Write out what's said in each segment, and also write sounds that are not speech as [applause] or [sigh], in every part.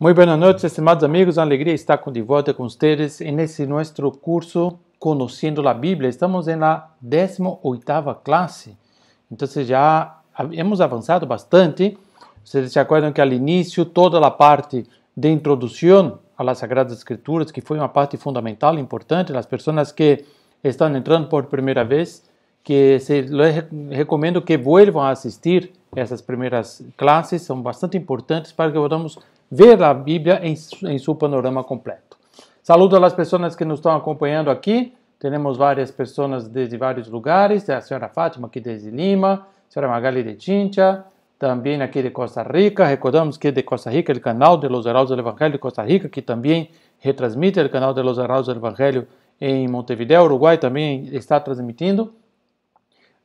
Muito boa noite, estimados amigos. A alegria estar de volta com vocês nesse nosso curso Conhecendo a Bíblia. Estamos na 18 classe. Então, já hemos avançado bastante. Vocês se acordam que, al início, toda a parte de introdução às Sagradas Escrituras, que foi uma parte fundamental, importante, as pessoas que estão entrando por primeira vez, que se recomendo que voltem a assistir essas primeiras classes, são bastante importantes para que podamos ver a Bíblia em, em seu panorama completo. Saludo às pessoas que nos estão acompanhando aqui. Temos várias pessoas desde vários lugares. A senhora Fátima aqui desde Lima, a senhora Magali de Chincha, também aqui de Costa Rica. Recordamos que é de Costa Rica, o canal de Los Heraldos do Evangelho de Costa Rica, que também retransmite o canal de Los Heraldos do Evangelho em Montevideo, Uruguai, também está transmitindo.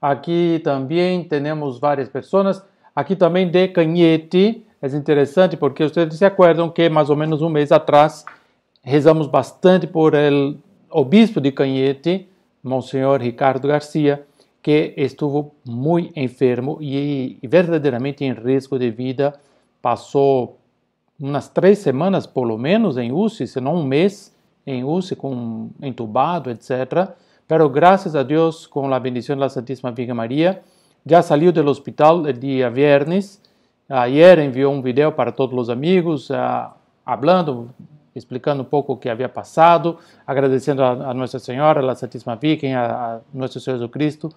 Aqui também temos várias pessoas. Aqui também de Canhete, é interessante porque vocês se acordam que mais ou menos um mês atrás rezamos bastante por el obispo de Canhete, Monsenhor Ricardo Garcia, que estuvo muito enfermo e, verdadeiramente em risco de vida. Passou umas três semanas, pelo menos, em UCI, se não um mês em UCI, com entubado, etc. Pero graças a Deus, com a bendição da Santíssima Virgem Maria, já saiu do hospital dia viernes Ayer enviou um vídeo para todos os amigos, ah, falando, explicando um pouco o que havia passado, agradecendo a, a Nossa Senhora, a Santíssima Virgem, a, a Nosso Senhor Jesus Cristo,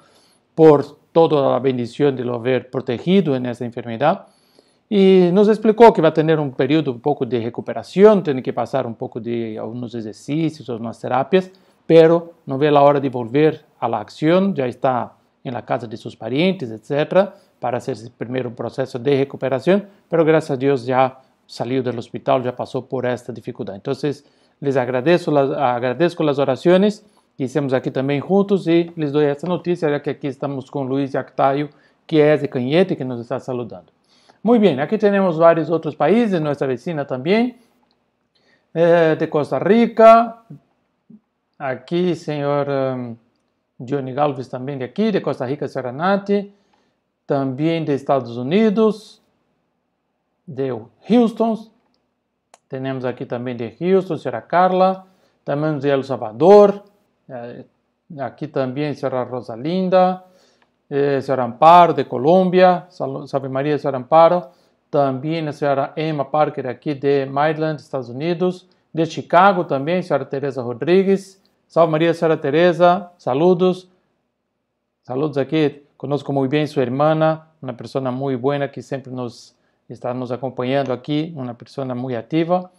por toda a bendição de o haver protegido nessa enfermidade. E nos explicou que vai ter um período um pouco de recuperação, tem que passar um pouco de alguns exercícios, algumas terapias, pero não vê a hora de voltar à ação, já está em la casa de seus parentes, etc. para hacer primero primer proceso de recuperación, pero gracias a Dios ya salió del hospital, ya pasó por esta dificultad. Entonces, les agradezco las, agradezco las oraciones que hicimos aquí también juntos y les doy esta noticia, ya que aquí estamos con Luis Actayo, que es de Cañete, que nos está saludando. Muy bien, aquí tenemos varios otros países, nuestra vecina también, eh, de Costa Rica, aquí señor eh, Johnny Galvez también de aquí, de Costa Rica, Serenate, também de Estados Unidos, de Houston. Temos aqui também de Houston, Sierra Carla, também de El Salvador, eh, aqui também Sierra Rosalinda, eh, Sierra Amparo de Colômbia, Salve Maria Sierra Amparo, também a Sierra Emma Parker aqui de Maryland, Estados Unidos, de Chicago também, Sierra Teresa Rodrigues, Salve Maria Sierra Teresa, saludos, saludos aqui Conozco muy bien su hermana, una persona muy buena que siempre nos está nos acompañando aquí, una persona muy activa.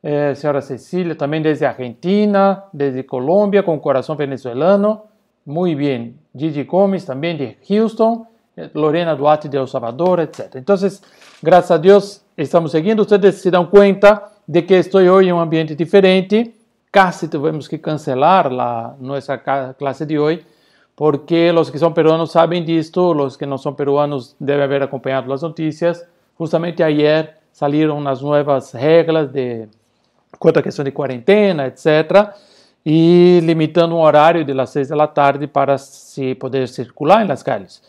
Eh, señora Cecilia, también desde Argentina, desde Colombia, con corazón venezolano. Muy bien. Gigi Gómez, también de Houston. Eh, Lorena Duarte de El Salvador, etc. Entonces, gracias a Dios estamos siguiendo. Ustedes se dan cuenta de que estoy hoy en un ambiente diferente. Casi tuvimos que cancelar la, nuestra clase de hoy porque os que são peruanos sabem disso, os que não são peruanos devem ter acompanhado as notícias. Justamente ayer saíram as novas regras de quanto à questão de quarentena, etc., e limitando o horário de las 6 da tarde para se poder circular nas calles.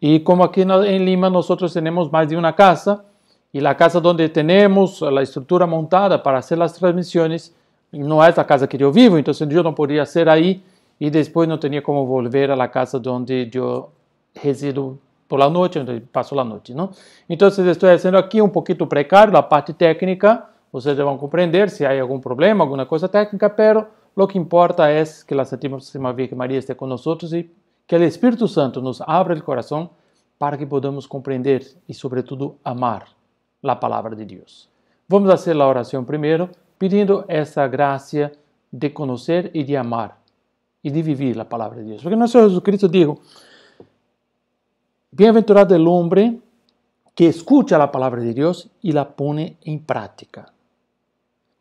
E como aqui em Lima nós temos mais de uma casa, e a casa onde temos a estrutura montada para fazer as transmissões não é a casa que eu vivo, então eu não poderia ser aí, e depois não tinha como volver a casa onde eu resido por la noite, onde passo la noite, não? Então, estou fazendo aqui um pouquinho precário, a parte técnica, vocês vão compreender se há algum problema, alguma coisa técnica, pero lo que importa é que la Santíssima Virgen Maria esteja conosco e que o Espírito Santo nos abra o coração para que podamos compreender e, sobretudo, amar la Palavra de Deus. Vamos a oração la pedindo essa graça de conhecer e de amar y de vivir la palabra de Dios. Porque nuestro Jesucristo dijo, bienaventurado el hombre que escucha la palabra de Dios y la pone en práctica.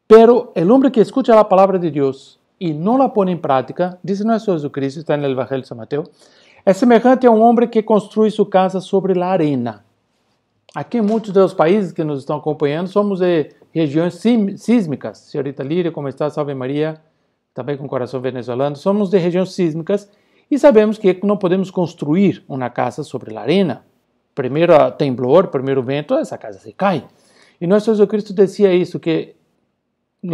Pero el hombre que escucha la palabra de Dios y no la pone en práctica, dice nuestro Jesucristo, está en el Evangelio de San Mateo, es semejante a un hombre que construye su casa sobre la arena. Aquí en muchos de los países que nos están acompañando somos de regiones sísmicas. Señorita Liria, ¿cómo está? Salve María. também com coração venezuelano, somos de regiões sísmicas e sabemos que não podemos construir uma casa sobre a arena. Primeiro temblor, primeiro vento, essa casa se cai. E nosso Jesus Cristo dizia isso, que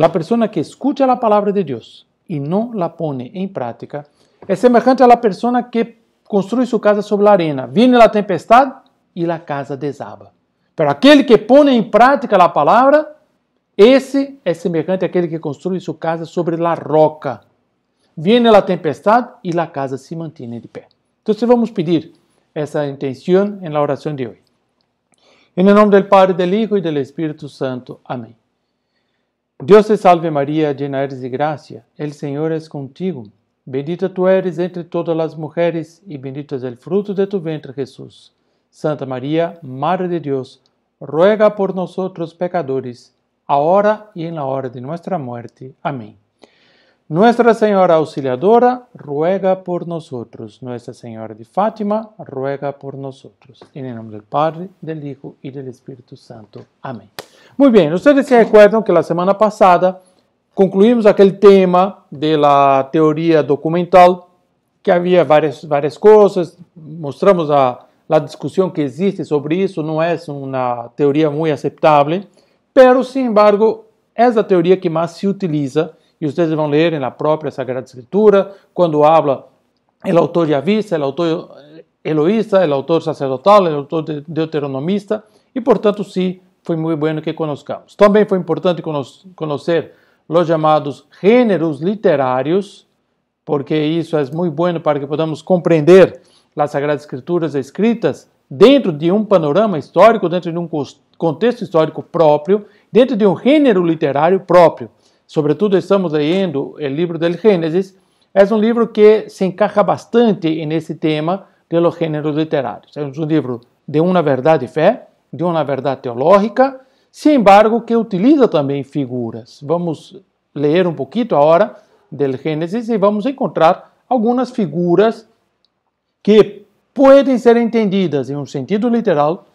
a pessoa que escuta a palavra de Deus e não la põe em prática é semelhante à pessoa que construi sua casa sobre a arena. Vem a tempestade e a casa desaba. Para aquele que põe em prática a palavra, esse é semelhante àquele que construi sua casa sobre la roca. Viene la tempestade e la casa se mantém de pé. Então, vamos pedir essa intenção em la oração de hoje. Em nome do Pai, do Hijo e do Espírito Santo. Amém. Deus te salve Maria, llena eres de graça. el Señor es contigo. Bendita tu eres entre todas as mulheres e bendito é o fruto de tu ventre Jesús. Santa Maria, Madre de Deus, ruega por nosotros pecadores, agora e na hora de nossa morte, Amém. Nossa Senhora Auxiliadora, ruega por nós. Nossa Senhora de Fátima, ruega por nós Em nome do Pai, do del Hijo e do Espírito Santo. Amém. Muito bem. vocês se recuerdan que na semana passada concluímos aquele tema da teoria documental, que havia várias várias coisas. mostramos a, a discussão que existe sobre isso, não é uma teoria muito aceitável. Pero, sin embargo, é a teoria que mais se utiliza, e vocês vão ler na própria Sagrada Escritura, quando habla el autor yavista, el autor eloísta, el autor sacerdotal, el autor deuteronomista, e, portanto, sim, foi muito bueno que conozcamos. Também foi importante conhecer os chamados gêneros literários, porque isso é muito bueno para que podamos compreender as Sagradas Escrituras escritas dentro de um panorama histórico, dentro de um contexto histórico próprio, dentro de um gênero literário próprio. Sobretudo estamos lendo o livro del Gênesis, é um livro que se encaixa bastante nesse tema dos gêneros literários. É um livro de uma verdade fé, de uma verdade teológica, sin embargo que utiliza também figuras. Vamos ler um pouquinho agora del Gênesis e vamos encontrar algumas figuras que podem ser entendidas em um sentido literal,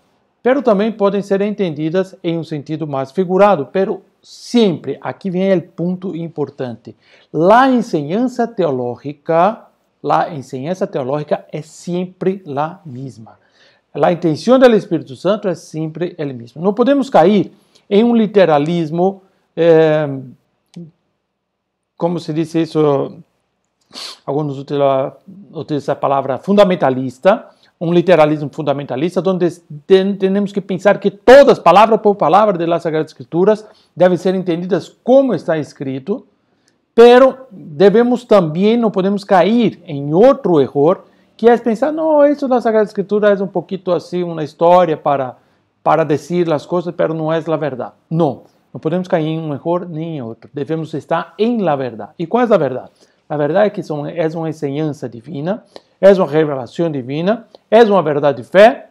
pero também podem ser entendidas em um sentido mais figurado, pero sempre aqui vem o ponto importante. a enseñanza teológica, la enseñanza teológica é sempre a mesma. A intenção do Espírito Santo é sempre a mesma. Não podemos cair em um literalismo, eh, como se diz isso alguns utilizam, a palavra fundamentalista, um literalismo fundamentalista, onde temos que pensar que todas, palavra por palavra, das Sagradas Escrituras devem ser entendidas como está escrito, pero devemos também, não podemos cair em outro erro, que é pensar, não, isso da Sagrada Escritura é um pouquinho assim, uma história para, para dizer as coisas, pero não é a verdade. Não, não podemos cair em um erro nem em outro, devemos estar em la verdade. E qual é a verdade? A verdade é que são, é uma enseñança divina, é uma revelação divina, é uma verdade de fé,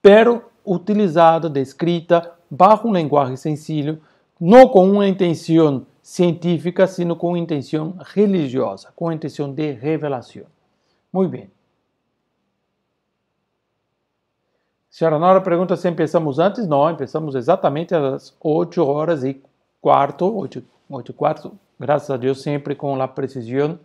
pero utilizada, descrita, bajo um linguagem sencillo, não com uma intenção científica, sino com intenção religiosa, com intenção de revelação. Muito bem. Senhora Nora pergunta se começamos antes. Não, começamos exatamente às 8 horas e quarto, 8, quarto, graças a Deus, sempre com a precisão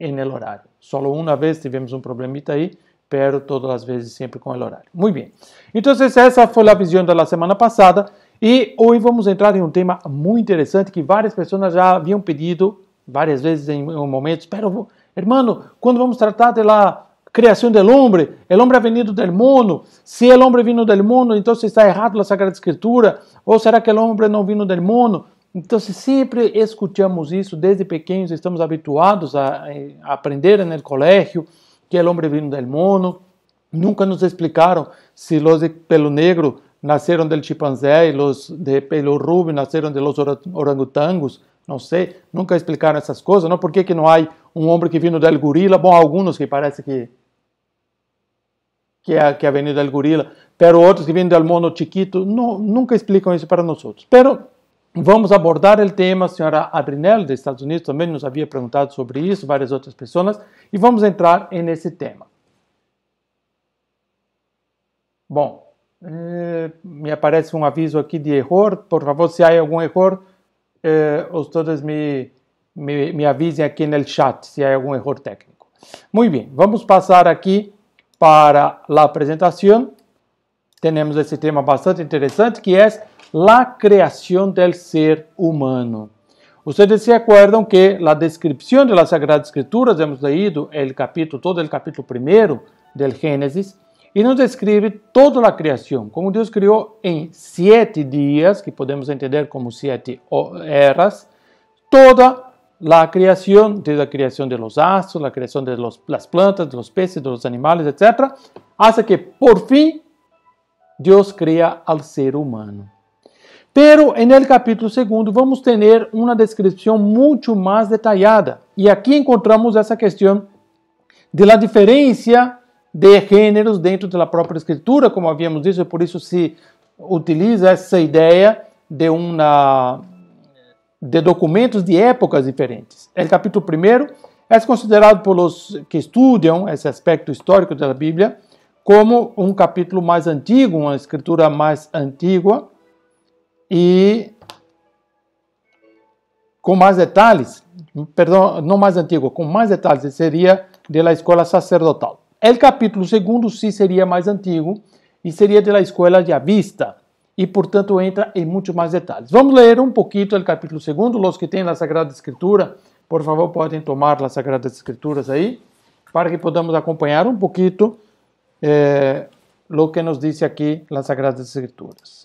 e no horário. Só uma vez tivemos um problemita aí, pero todas as vezes sempre com o horário. Muito bem. Então, essa foi a visão da semana passada. E hoje vamos entrar em um tema muito interessante que várias pessoas já haviam pedido várias vezes em momentos. Pero, irmão, quando vamos tratar da criação do homem, o homem é venido do mundo. Se o homem vindo do mundo, então está errado a Sagrada Escritura. Ou será que o homem não vindo do mundo? Então, se sempre escutamos isso desde pequenos, estamos habituados a, eh, a aprender no colégio que o homem vindo del mono. Nunca nos explicaram se os de pelo negro nasceram del chimpanzé e os de pelo rubio nasceram de los orangotangos. Não sei, nunca explicaram essas coisas. Não? Por que, que não há um homem que vindo del gorila? Bom, alguns que parece que que é que é a del Gorila, pero outros que vêm del Mono Chiquito, não, nunca explicam isso para nós Pero Vamos abordar o tema, a senhora Adrinel, dos Estados Unidos, também nos havia perguntado sobre isso, várias outras pessoas, e vamos entrar nesse tema. Bom, eh, me aparece um aviso aqui de erro, por favor, se há algum erro, eh, os todos me, me, me avisem aqui no chat se há algum erro técnico. Muito bem, vamos passar aqui para a apresentação. Temos esse tema bastante interessante que é la creación del ser humano. Ustedes se acuerdan que la descripción de las Sagradas Escrituras, hemos leído el capítulo, todo el capítulo primero del Génesis, y nos describe toda la creación, como Dios creó en siete días, que podemos entender como siete eras, toda la creación, desde la creación de los astros, la creación de las plantas, de los peces, de los animales, etc., hasta que por fin Dios crea al ser humano. Pero en el capítulo segundo vamos a tener una descripción mucho más detallada. Y aquí encontramos esa cuestión de la diferencia de géneros dentro de la propia escritura, como habíamos dicho, por eso se utiliza esa idea de una de documentos de épocas diferentes. El capítulo 1 é considerado por los que estudam esse aspecto histórico da Bíblia como um capítulo mais antigo, uma escritura mais antiga, e com mais detalhes, perdão, não mais antigo, com mais detalhes, seria da escola sacerdotal. O capítulo segundo sim seria mais antigo e seria da escola de avista e, portanto, entra em muitos mais detalhes. Vamos ler um pouquinho o capítulo segundo. Os que têm a Sagrada Escritura, por favor, podem tomar as Sagradas Escrituras aí para que podamos acompanhar um pouquinho eh, o que nos diz aqui as Sagradas Escrituras.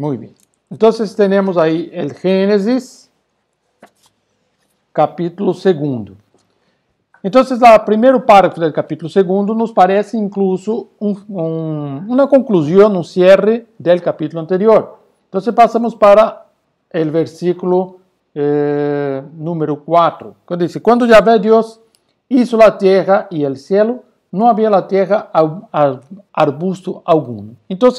Muy bien. Entonces tenemos ahí el Génesis, capítulo segundo. Entonces, o primeiro parágrafo do capítulo segundo nos parece incluso uma conclusão, um cierre do capítulo anterior. Então, passamos para o versículo eh, número 4, quando diz: Quando Yahvé Deus hizo a terra e o cielo, não havia na terra arbusto algum. Então,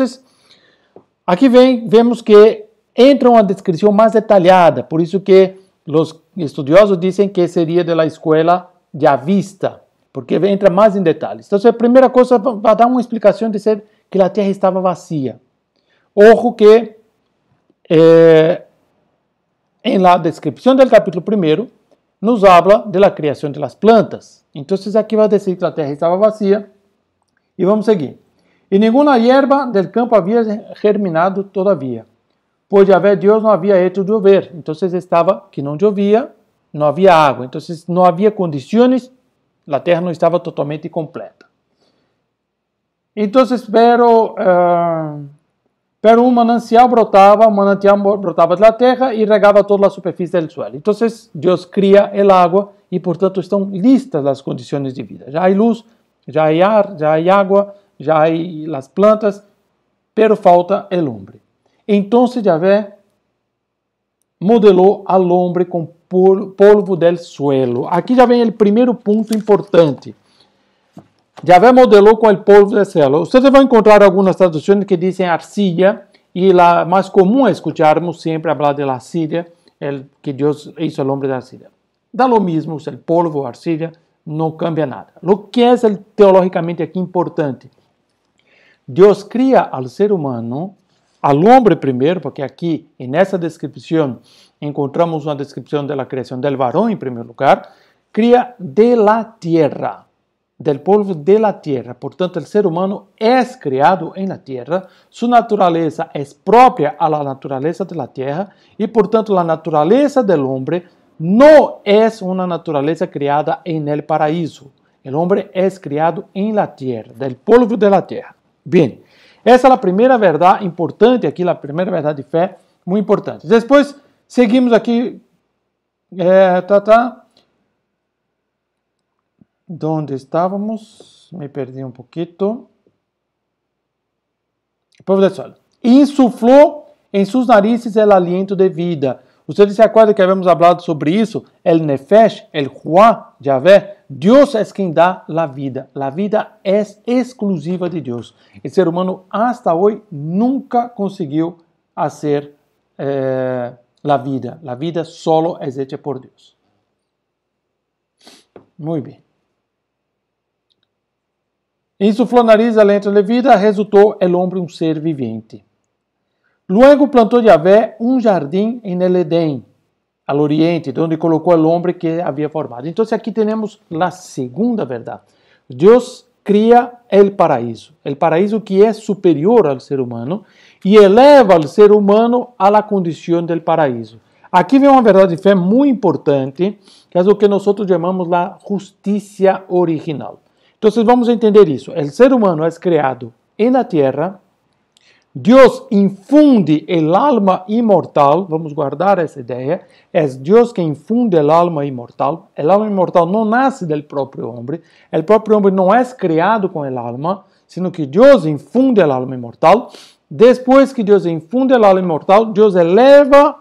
Aqui vem, vemos que entra uma descrição mais detalhada, por isso que os estudiosos dizem que seria da escola de Avista, porque entra mais em detalhes. Então, a primeira coisa vai dar uma explicação de ser que a terra estava vazia. Ojo que eh, em la descrição do capítulo 1 nos habla de la criação das plantas. Então, aqui vai dizer que a terra estava vazia. E vamos seguir. E nenhuma hierba del campo havia germinado todavia. Pode haver Deus não havia hecho chover. Então estava que não chovia, não havia água. Então não havia condições, a terra não estava totalmente completa. Então, pero, ah, pero um manancial brotava, um manancial brotava da terra e regava toda a superfície do suelo. Então, Deus cria el água e, portanto, estão listas as condições de vida. Já há luz, já há ar, já há água, já hay las plantas, pero falta el hombre. Entonces Yahvé modelou al hombre com polvo del suelo. Aqui já vem o primeiro ponto importante. Yahvé modelou com o polvo del suelo. Vocês vão encontrar algumas traduções que dizem arcilla, e a mais comum é escutarmos sempre falar de arcilla, el que Deus fez o homem de arcilla. Dá lo mesmo, o é polvo ou arcilla, não cambia nada. Lo que é teologicamente aqui importante Deus cría al ser humano, al hombre primeiro, porque aqui, nessa esa encontramos uma descrição de la do del em primeiro lugar, cría de la tierra, del polvo de la tierra. Portanto, o ser humano é criado en la tierra, su naturaleza é propia a la naturaleza de la tierra e, portanto, a natureza del hombre não é uma natureza criada en el paraíso. O homem é criado en la tierra, del polvo de la tierra. Bem, essa é a primeira verdade importante aqui, a primeira verdade de fé, muito importante. Depois, seguimos aqui. É, eh, tá, tá. Onde estávamos? Me perdi um pouquinho. Povo da sol. Insuflou em seus narizes o aliento de vida Ustedes se acuerdan que habíamos hablado sobre isso? El Nefesh, el Juá, Yahvé, Deus é quem dá a vida. A vida é exclusiva de Deus. O ser humano hasta hoje nunca conseguiu fazer eh, a vida. A vida solo é hecha por Deus. Muito bem. Insuflou nariz a lente de vida, resultou el homem um ser vivente. Luego plantou Yahvé um jardim em El Edén, ao oriente, onde colocou o homem que havia formado. Então, aqui temos a segunda verdade. Deus cria o paraíso, o paraíso que é superior ao ser humano e eleva o ser humano a la condição del paraíso. Aqui vem uma verdade de fé muito importante, que é o que nós chamamos de justiça original. Então, vamos entender isso. O ser humano é criado na terra Deus infunde el alma imortal, vamos guardar essa ideia, é Deus que infunde el alma imortal. El alma imortal não nasce do próprio homem, el próprio homem não é criado com el alma, sino que Deus infunde el alma imortal. Depois que Deus infunde el alma imortal, Deus eleva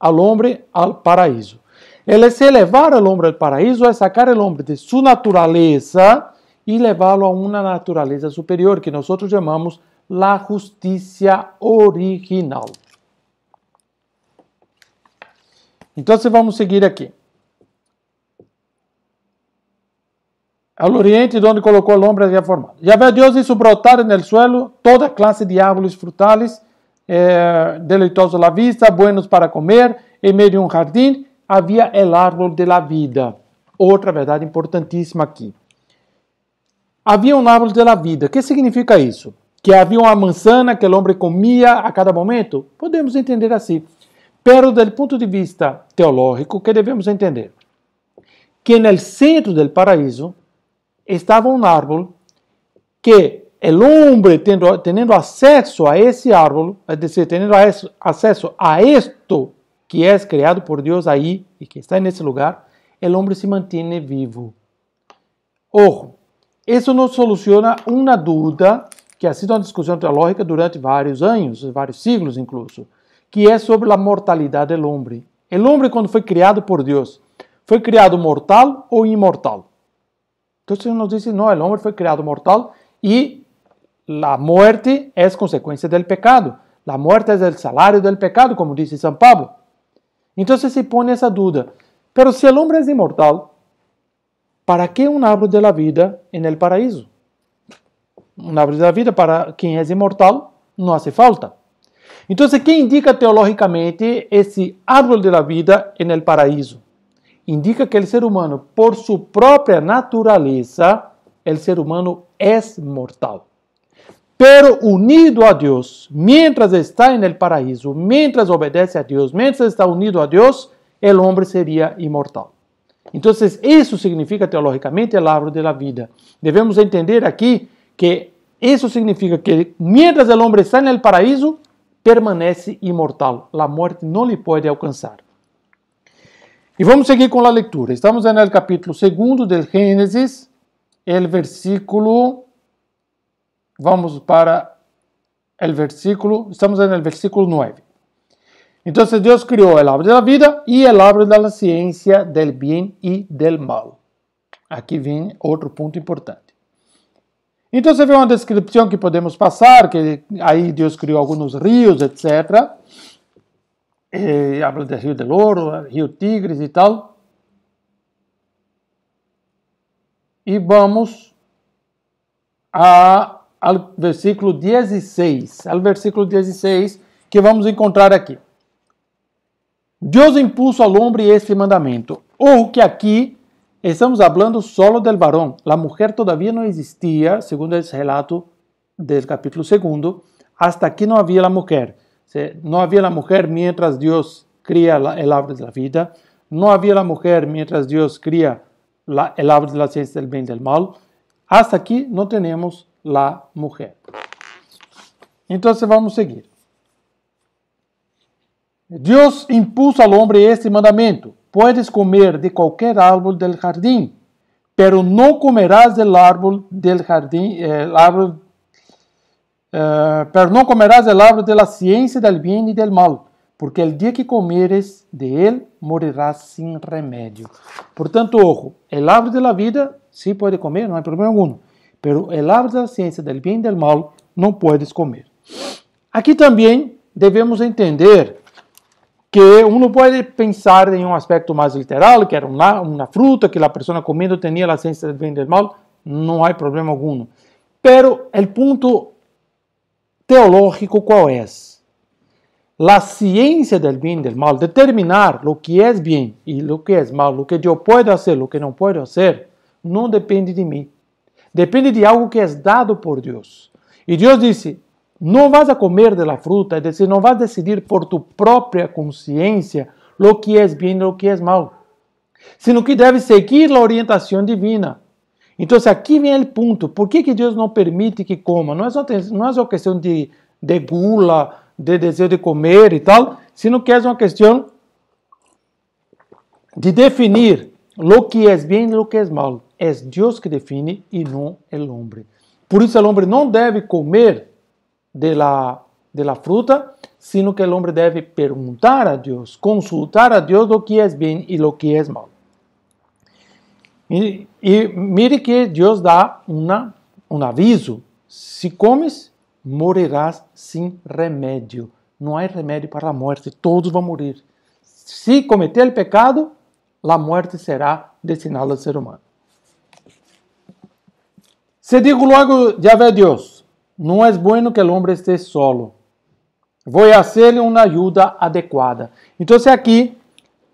al homem ao paraíso. Ele se elevar o homem ao paraíso é sacar o homem de sua natureza e levá-lo a uma natureza superior que nós chamamos de la justicia original. Então vamos seguir aqui. Ao oriente, onde colocou a lombra já formada. Yahvé Deus hizo brotar en el suelo toda clase de árboles frutales, eh, deleitosos la vista, buenos para comer. Em meio de um jardim havia el árbol de la vida. Outra verdade importantíssima aqui. Havia um árvore de la vida. O que significa isso? que havia uma manzana que o homem comia a cada momento? Podemos entender assim. Pero, do ponto de vista teológico, que devemos entender? Que no centro do paraíso estava um árvore que o homem, tendo, tendo acesso a esse árvore, é dizer, tendo acesso a isto que é criado por Deus aí e que está nesse lugar, o homem se mantém vivo. Ojo, isso nos soluciona uma dúvida que ha sido uma discussão teológica durante vários anos, vários siglos incluso, que é sobre a mortalidade do homem. O homem, quando foi criado por Deus, foi criado mortal ou imortal? Então, nos diz, não, o homem foi criado mortal e a morte é consequência do pecado. A morte é o salário do pecado, como disse São Pablo. Então se põe essa dúvida. Pero se o homem é imortal, ¿para que um árbol de la vida en el paraíso? árvore da vida para quem é imortal não hace falta. o então, que indica teológicamente esse árvore da vida em el paraíso? Indica que o ser humano, por sua própria natureza, o ser humano é mortal. Pero unido a Deus, mientras está en el paraíso, mientras obedece a Deus, mientras está unido a Deus, o homem seria imortal. Então, isso significa teológicamente o árvore da vida. Devemos entender aqui que isso significa que, mientras o homem está no paraíso, permanece imortal. A morte não lhe pode alcançar. E vamos seguir com a leitura. Estamos no capítulo 2 do Gênesis, o versículo. Vamos para o versículo. Estamos no versículo 9. Então, Deus criou o árvore da vida e o árvore da ciência del bem e del mal. Aqui vem outro ponto importante. Então você vê uma descrição que podemos passar, que aí Deus criou alguns rios, etc. E eh, habla de Rio de Louro, Rio Tigres e tal. E vamos a, ao versículo 16, ao versículo 16 que vamos encontrar aqui. Deus impulso ao homem este mandamento, ou que aqui Estamos falando solo del varão. A mulher todavía não existia, segundo el relato do capítulo segundo. Hasta aqui não havia a mulher. Não havia a mulher, mientras Deus cria el árbol de la vida. Não havia a mulher, mientras Deus cria el árbol de la ciência del bem e del mal. Hasta aqui não temos a mulher. Então vamos seguir. Deus impulsa ao homem este mandamento: Puedes comer de qualquer árvore del jardim, pero não comerás del árbol del jardim, el árbol, uh, pero no comerás del árbol de la ciencia del bien e del mal, porque el dia que comeres de él morirás sin remédio. Portanto, ojo, el árbol de la vida sí pode comer, não há problema algum, pero el árbol de la ciencia del bien e del mal não podes comer. Aqui também devemos entender que uno pode pensar em um aspecto mais literal, que era uma fruta que a pessoa comendo tinha a ciência de bem e del mal, não há problema algum. Pero o ponto teológico, qual é? A ciência do bem e do mal, determinar o que é bem e o que é mal, o que yo puedo fazer, o que não posso fazer, não depende de mim, Depende de algo que é dado por Deus. E Deus disse não vas a comer de la fruta, es é decir, não vas a decidir por tu própria consciência lo que é bem e lo que é mal, sino que deve seguir a orientação divina. Então, aqui vem o ponto, ¿por que que Deus não permite que coma? Não é só não é só questão de, de gula, de desejo de comer e tal, sino que es é uma questão de definir lo que é bem e lo que é mal. É Deus que define e não o homem. Por isso, o homem não deve comer de la, de la fruta, sino que el hombre debe preguntar a Dios, consultar a Dios lo que es bien y lo que es mal. E, mire que Deus dá uma, um aviso: se comes, morirás sem remédio. Não há remédio para a morte, todos vão morrer. Se cometer pecado, a morte será destinada ao ser humano. Se digo logo, já vê Deus. Não é bueno que o homem esté solo. Voy a hacerle uma ajuda adequada. Então, aqui,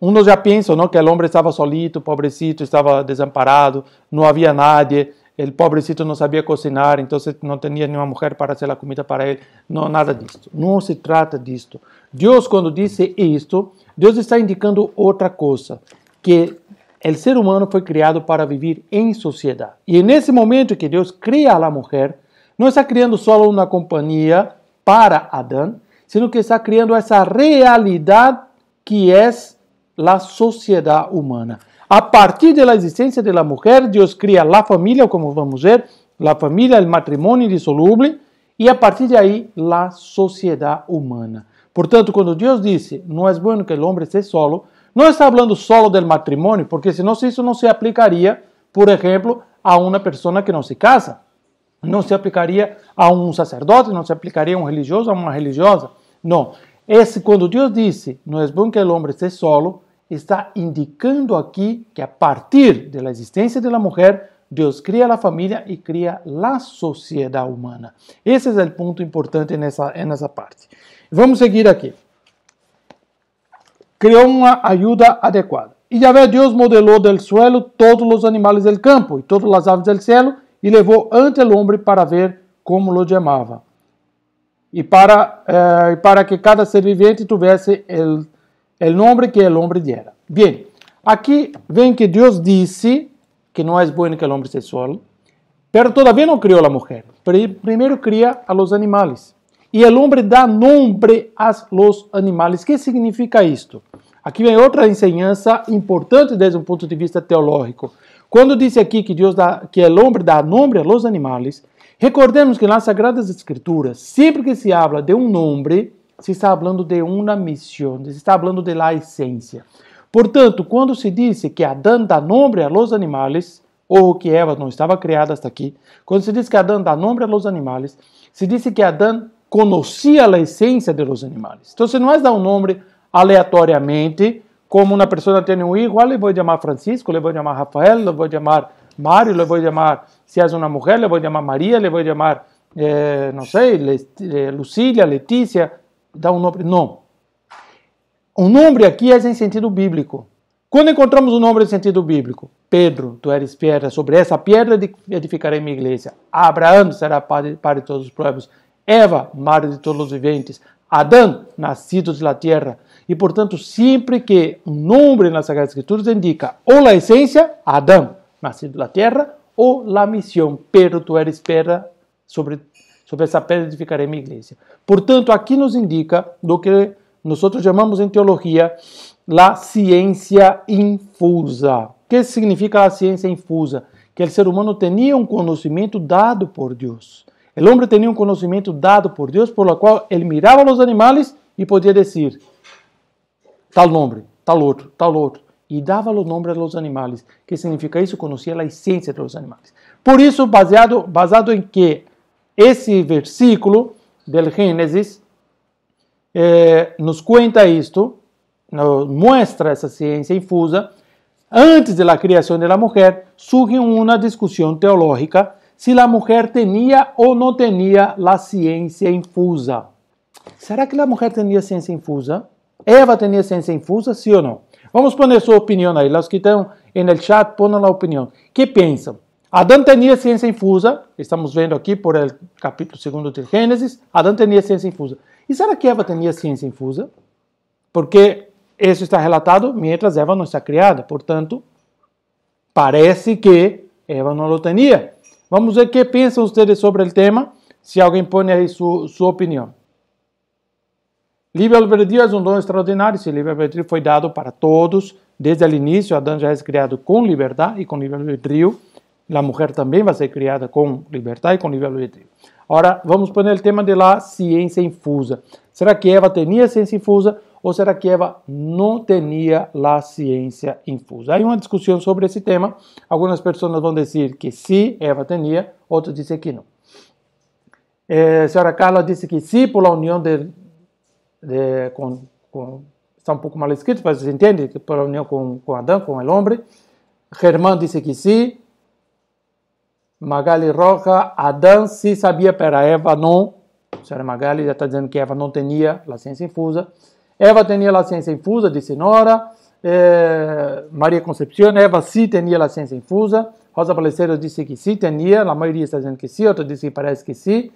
unos já piensan não que o homem estava solito, pobrecito, estava desamparado, não havia nadie, o pobrecito não sabia cocinar, então não tinha nenhuma mulher para fazer a comida para ele, não nada disto. Não se trata disto. Deus quando disse isto, Deus está indicando outra coisa que o ser humano foi criado para viver em sociedade. E nesse momento que Deus cria a mulher, não está criando só uma companhia para Adão, sino que está criando essa realidade que é a sociedade humana. A partir da existência da mulher, Deus cria a família, como vamos ver, a família, o matrimônio indissolúvel, e a partir de aí, a sociedade humana. Portanto, quando Deus disse, não é bom que o homem seja solo, não está falando solo do matrimônio, porque senão isso não se aplicaria, por exemplo, a uma pessoa que não se casa não se aplicaria a um sacerdote, não se aplicaria a um religioso, a uma religiosa. Não. Esse, quando Deus disse, não é bom que o homem esteja solo, está indicando aqui que a partir da existência da mulher, Deus cria a família e cria a sociedade humana. Esse é o ponto importante nessa, nessa parte. Vamos seguir aqui. Criou uma ajuda adequada. E Yahvé Deus modelou del suelo todos os animais del campo e todas as aves del cielo e levou ante o homem para ver como lo chamava, e para, eh, para que cada ser vivente tivesse o nome que o homem dera. Bem, aqui vem que Deus disse que não é bom que o homem seja solo, pero todavía não criou a mulher. Primeiro cria a los animais. E o homem dá nome a los O que significa isto? Aqui vem outra enseñança importante desde um ponto de vista teológico. Quando diz aqui que Deus dá, que o é homem dá nome a los animales, recordemos que nas Sagradas Escrituras, sempre que se habla de um nome, se está falando de uma missão, se está falando de la essência. Portanto, quando se diz que Adão dá nome a los animales, ou que Eva não estava criada hasta aqui, quando se diz que Adão dá nome a los animales, se diz que Adão conhecia a essência de los animales. Então, não é dar um nome aleatoriamente, como uma pessoa tem um hijo, eu vou chamar Francisco, eu vou chamar Rafael, eu vou chamar Mário, Mario, vou chamar, se llamar, uma mulher, eu vou chamar Maria, eu vou chamar, eh, le voy a eh, Letícia, dá um nome. Não. O nome aqui é em sentido bíblico. Quando encontramos o um nome em sentido bíblico, Pedro, tu eres pedra, sobre essa pedra edificarei minha igreja. Abraão será padre, de todos os povos. Eva, madre de todos os viventes. Adão, nascido de la terra. E, portanto, sempre que um nome nas Sagradas Escrituras indica ou a essência, Adão, nascido da terra, ou a missão, pero tu eres pedra, sobre, sobre essa pedra edificarei minha igreja. Portanto, aqui nos indica do que nós chamamos em teologia a ciência infusa. O que significa a ciência infusa? Que o ser humano tinha um conhecimento dado por Deus. O homem tinha um conhecimento dado por Deus, por o qual ele mirava os animais e podia dizer: tal nome, tal outro, tal outro. E dava o nome aos animais, que significa isso, conhecia a essência dos animais. Por isso, baseado, baseado em que esse versículo do Gênesis eh, nos conta isto, nos mostra essa ciência infusa, antes da criação da mulher, surge uma discussão teológica se a mulher tinha ou não tinha a ciência infusa. Será que a mulher tinha ciência infusa? Eva tinha ciência infusa, sim ou não? Vamos pôr sua opinião aí. Los que estão no el chat, pongan a opinião. Que pensam? Adão tinha ciência infusa, estamos vendo aqui por el capítulo 2 de Gênesis, Adão tinha ciência infusa. E será que Eva tinha ciência infusa? Porque isso está relatado mientras Eva não está criada, portanto, parece que Eva não lo tinha. Vamos ver o que pensam vocês sobre o tema, se alguém põe aí sua, sua opinião. Livre-albedrio é um dom extraordinário. Esse livre-albedrio foi dado para todos. Desde o início, Adão já é criado com liberdade e com livre-albedrio. A mulher também vai ser criada com liberdade e com livre-albedrio. Agora, vamos pôr o tema de la ciência infusa. Será que Eva tinha ciência infusa ou será que Eva não tinha la ciência infusa? Há uma discussão sobre esse tema. Algumas pessoas vão dizer que sim, Eva tinha, outras dizem que não. Eh, a senhora Carla disse que sim, pela união de de, com, com, está um pouco mal escrito, mas se entende que para a união com, com Adão, com o homem. Germán disse que sim. Magali Roca, Adão se sabia para Eva, não. A senhora Magali já está dizendo que Eva não tinha a ciência infusa. Eva tinha a ciência infusa, disse Nora. Eh, Maria Concepción, Eva sim tinha a ciência infusa. Rosa Paleceiro disse que sim, tinha. A maioria está dizendo que sim, outra disse que parece que sim.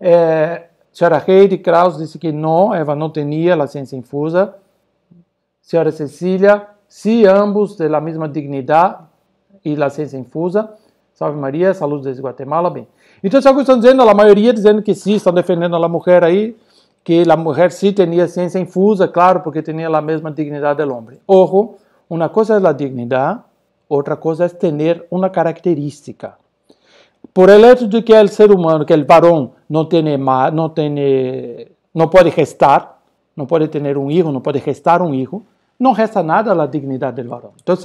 Eh, Senhora Heidi Kraus disse que não, Eva não tinha a ciência infusa. Senhora Cecília, se ambos têm a mesma dignidade e a ciência infusa. Salve Maria, saludos desde Guatemala. Bem, então, se que estão dizendo, a maioria dizendo que sim, estão defendendo a mulher aí, que a mulher sim tinha ciência infusa, claro, porque tinha a mesma dignidade do homem. Ojo, uma coisa é a dignidade, outra coisa é ter uma característica. Por el de que o ser humano, que o varão, não tem, não tem, não pode restar, não pode ter um filho, não pode restar um filho, não resta nada a dignidade do varão. Então,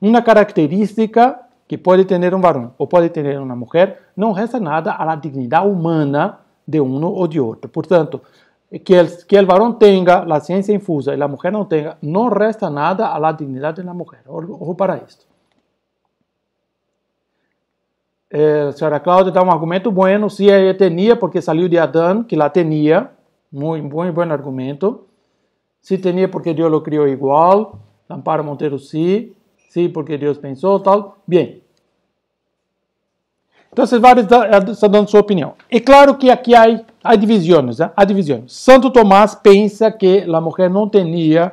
uma característica que pode ter um varão ou pode ter uma mulher, não resta nada à dignidade humana de um ou de outro. Portanto, que el, que o varão tenha a ciência infusa e a mulher não tenha, não resta nada à dignidade da mulher. Ojo para isto eh, senhora Cláudia dá um argumento bueno, se ele é, tinha, porque saiu de Adão, que lá tinha, muito, muito bom argumento. Se tinha, porque Deus o criou igual, Lamparo Monteiro, sim, sim, porque Deus pensou, tal, bem. Então, vários eh, estão dando sua opinião. É claro que aqui há, há divisões, né? há divisões. Santo Tomás pensa que a mulher não tinha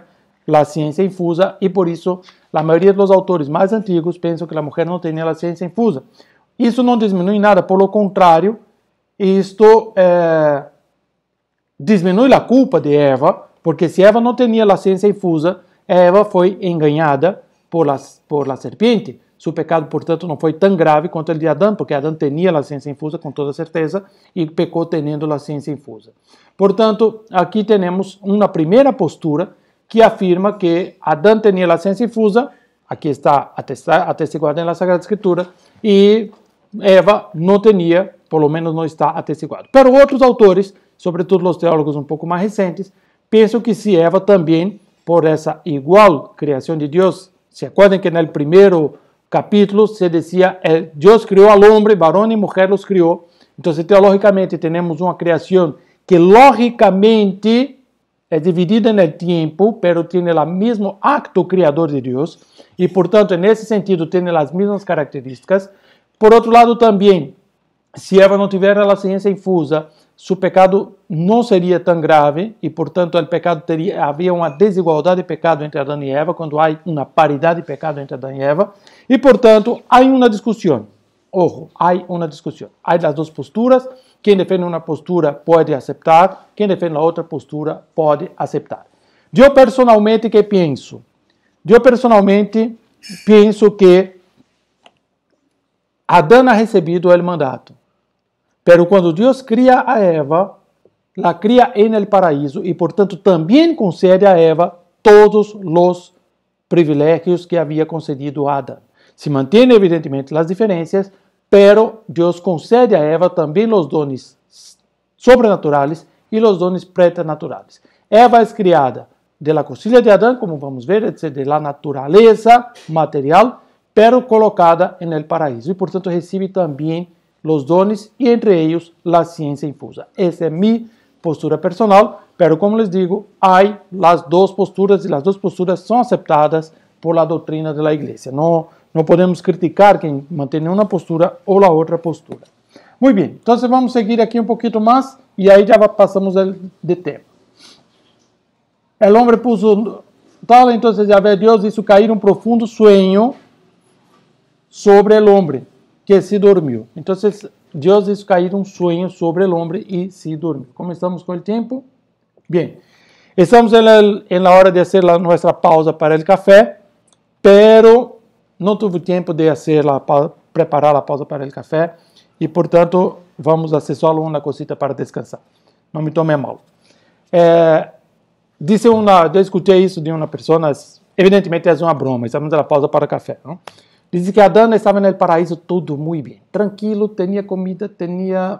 a ciência infusa e, por isso, a maioria dos autores mais antigos pensam que a mulher não tinha a ciência infusa. Isso não diminui nada, pelo contrário, isto é, diminui a culpa de Eva, porque se Eva não tinha a ciência infusa, Eva foi enganada por la, por a serpiente. Seu pecado, portanto, não foi tão grave quanto o de Adão, porque Adão tinha a ciência infusa com toda certeza e pecou tendo a ciência infusa. Portanto, aqui temos uma primeira postura que afirma que Adão tinha a ciência infusa, aqui está atestado na Sagrada Escritura, e Eva não tinha, pelo menos não está atestiguado. Para outros autores, sobretudo os teólogos um pouco mais recentes, pensam que se Eva também, por essa igual criação de Deus, se acordem que no primeiro capítulo se dizia, Deus criou al homem, varão e mulher os criou. Então, teologicamente, temos uma criação que logicamente é dividida no tempo, pero tem o mesmo acto criador de Deus, e portanto, nesse sentido, tem as mesmas características, por outro lado, também, se Eva não tiver a ciência infusa, seu pecado não seria tão grave e, portanto, o pecado teria havia uma desigualdade de pecado entre Adão e Eva quando há uma paridade de pecado entre Adão e Eva e, portanto, há uma discussão. Ojo, há uma discussão. Há as duas posturas. Quem defende uma postura pode aceitar, quem defende a outra postura pode aceitar. Eu personalmente que penso. Eu personalmente penso que Adão ha recebido o mandato. Pero quando Deus cria a Eva, la cria en el paraíso e portanto também concede a Eva todos los privilegios que había concedido a Adán. Se mantém, evidentemente las diferencias, pero Dios concede a Eva también los dones sobrenaturales e os dones preternaturais. Eva é criada de la de Adão, como vamos ver, é de la natureza material, pero colocada en el paraíso y por tanto recibe también los dones y entre ellos la ciencia infusa. Esa es mi postura personal, pero como les digo, hay las dos posturas y las dos posturas son aceptadas por la doctrina de la iglesia. No, no podemos criticar quien mantiene una postura o la otra postura. Muy bien, entonces vamos a seguir aquí un poquito más y ahí ya pasamos del, de tema. El hombre puso tal, entonces ya ve Dios hizo caer un profundo sueño sobre o homem que se dormiu. Então, Deus fez cair um sonho sobre o homem e se dormiu. Começamos com o tempo? Bem, estamos em la hora de fazer a nossa pausa para o café, pero não tive tempo de fazer la, preparar a pausa para o café e, portanto, vamos fazer só uma cosita para descansar. Não me tome mal. É, eh, disse uma, eu escutei isso de uma pessoa, evidentemente é uma broma, estamos na pausa para o café, não? diz que Adão estava no paraíso tudo muito bem tranquilo, tinha comida, tinha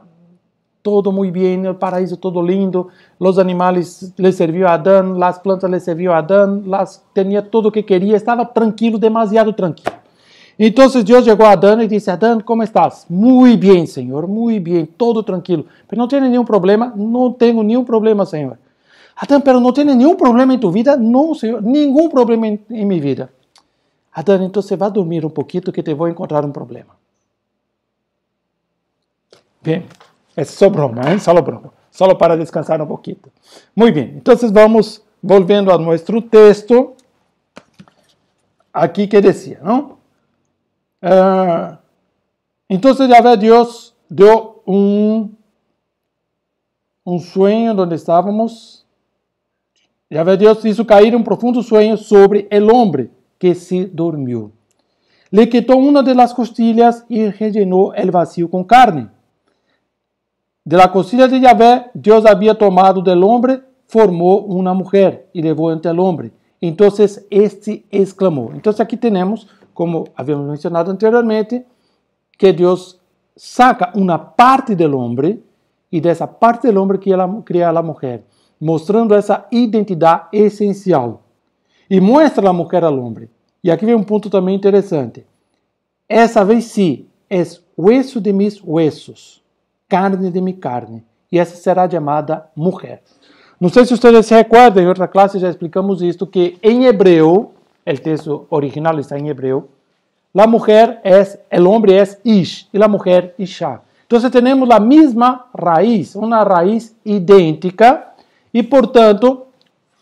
todo muito bem o paraíso todo lindo, os animais le sirvió a Adão, as plantas le sirvió a Adão, las, tenía todo o que queria estava tranquilo, demasiado tranquilo. então Deus chegou a Adão e disse Adão como estás? muito bem senhor muito bem todo tranquilo, Mas não tiene nenhum problema, não tenho nenhum problema, senhor Adão mas não tem nenhum problema em tu vida, não senhor nenhum problema em minha vida. Adana, então você vai dormir um pouquinho que te vou encontrar um problema. Bem, é só broma, hein? ¿eh? Só broma. Só para descansar um pouquinho. Muito bem, então vamos voltando ao nosso texto. Aqui que dizia, não? Uh, ah, então, Yahvé Deus deu um, um sonho onde estávamos. Yahvé Deus hizo cair um profundo sonho sobre o homem que se dormiu. Le quitou uma de las costillas e rellenó el vacío com carne. De la costilla de Yahvé, Deus había tomado del hombre, formou uma mulher e levou ante el hombre. Então, este exclamou. Então, aqui temos, como habíamos mencionado anteriormente, que Deus saca uma parte do homem e de esa parte del hombre cria a mulher, mostrando essa identidade esencial. e muestra a mulher ao al hombre. E aqui vem um ponto também interessante. Essa vez sim, é hueso de mis huesos, carne de mi carne. E essa será chamada mulher. Não sei se vocês se recordam, em outra classe já explicamos isto, que em hebreu, o texto original está em hebreu, a mulher é, o homem é ish, e a mulher isha. Então temos a mesma raiz, uma raiz idêntica, e portanto,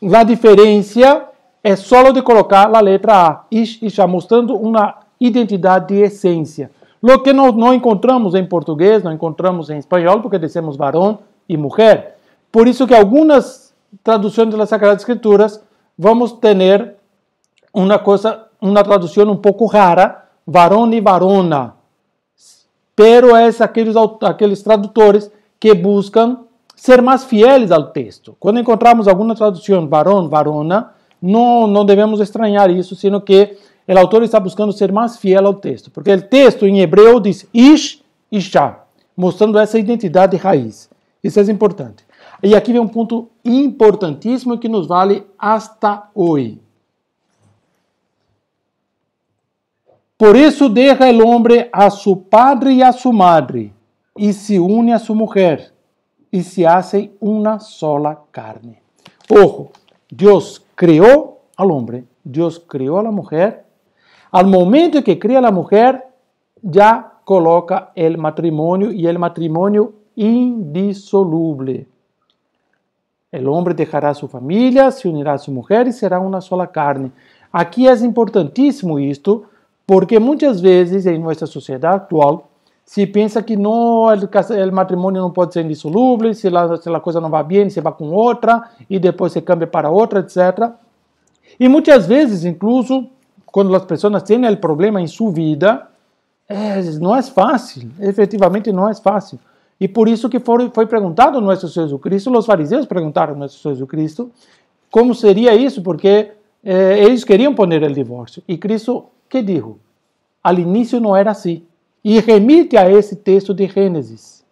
a diferença é solo de colocar a letra A e está mostrando uma identidade de essência. Lo que nós não encontramos em português, não encontramos em espanhol, porque dizemos varão e mulher. Por isso que algumas traduções das Sagradas Escrituras vamos ter uma coisa, uma tradução um pouco rara, varão e varona. Pero é aqueles, aqueles tradutores que buscam ser mais fiéis ao texto. Quando encontramos alguma tradução varão, varona, não devemos estranhar isso, sino que o autor está buscando ser mais fiel ao texto, porque o texto em hebreu diz ish e Shah, mostrando essa identidade raiz. Isso é importante. E aqui vem um ponto importantíssimo que nos vale hasta hoje. Por isso deja o homem a seu padre e a sua madre, e se une a sua mulher e se hacen una sola carne. Ojo, Deus creó al hombre, Dios creó a la mujer. Al momento que crea a la mujer, ya coloca el matrimonio y el matrimonio indisoluble. El hombre dejará su familia, se unirá a su mujer y será una sola carne. Aquí es importantísimo esto, porque muitas vezes em nossa sociedade atual se pensa que no, el, el, matrimonio no ser indisoluble, se a, se la, coisa não vai bem, se vai com outra e depois se cambia para outra, etc. E muitas vezes, incluso, quando as pessoas têm o problema em sua vida, não é fácil, Efetivamente não é fácil. E por isso que foi, foi perguntado ao nosso Jesus Cristo, os fariseus perguntaram ao nosso Jesus Cristo, como seria isso, porque eles queriam pôr o divórcio. E Cristo, que disse: Al início não era assim e remite a esse texto de Gênesis,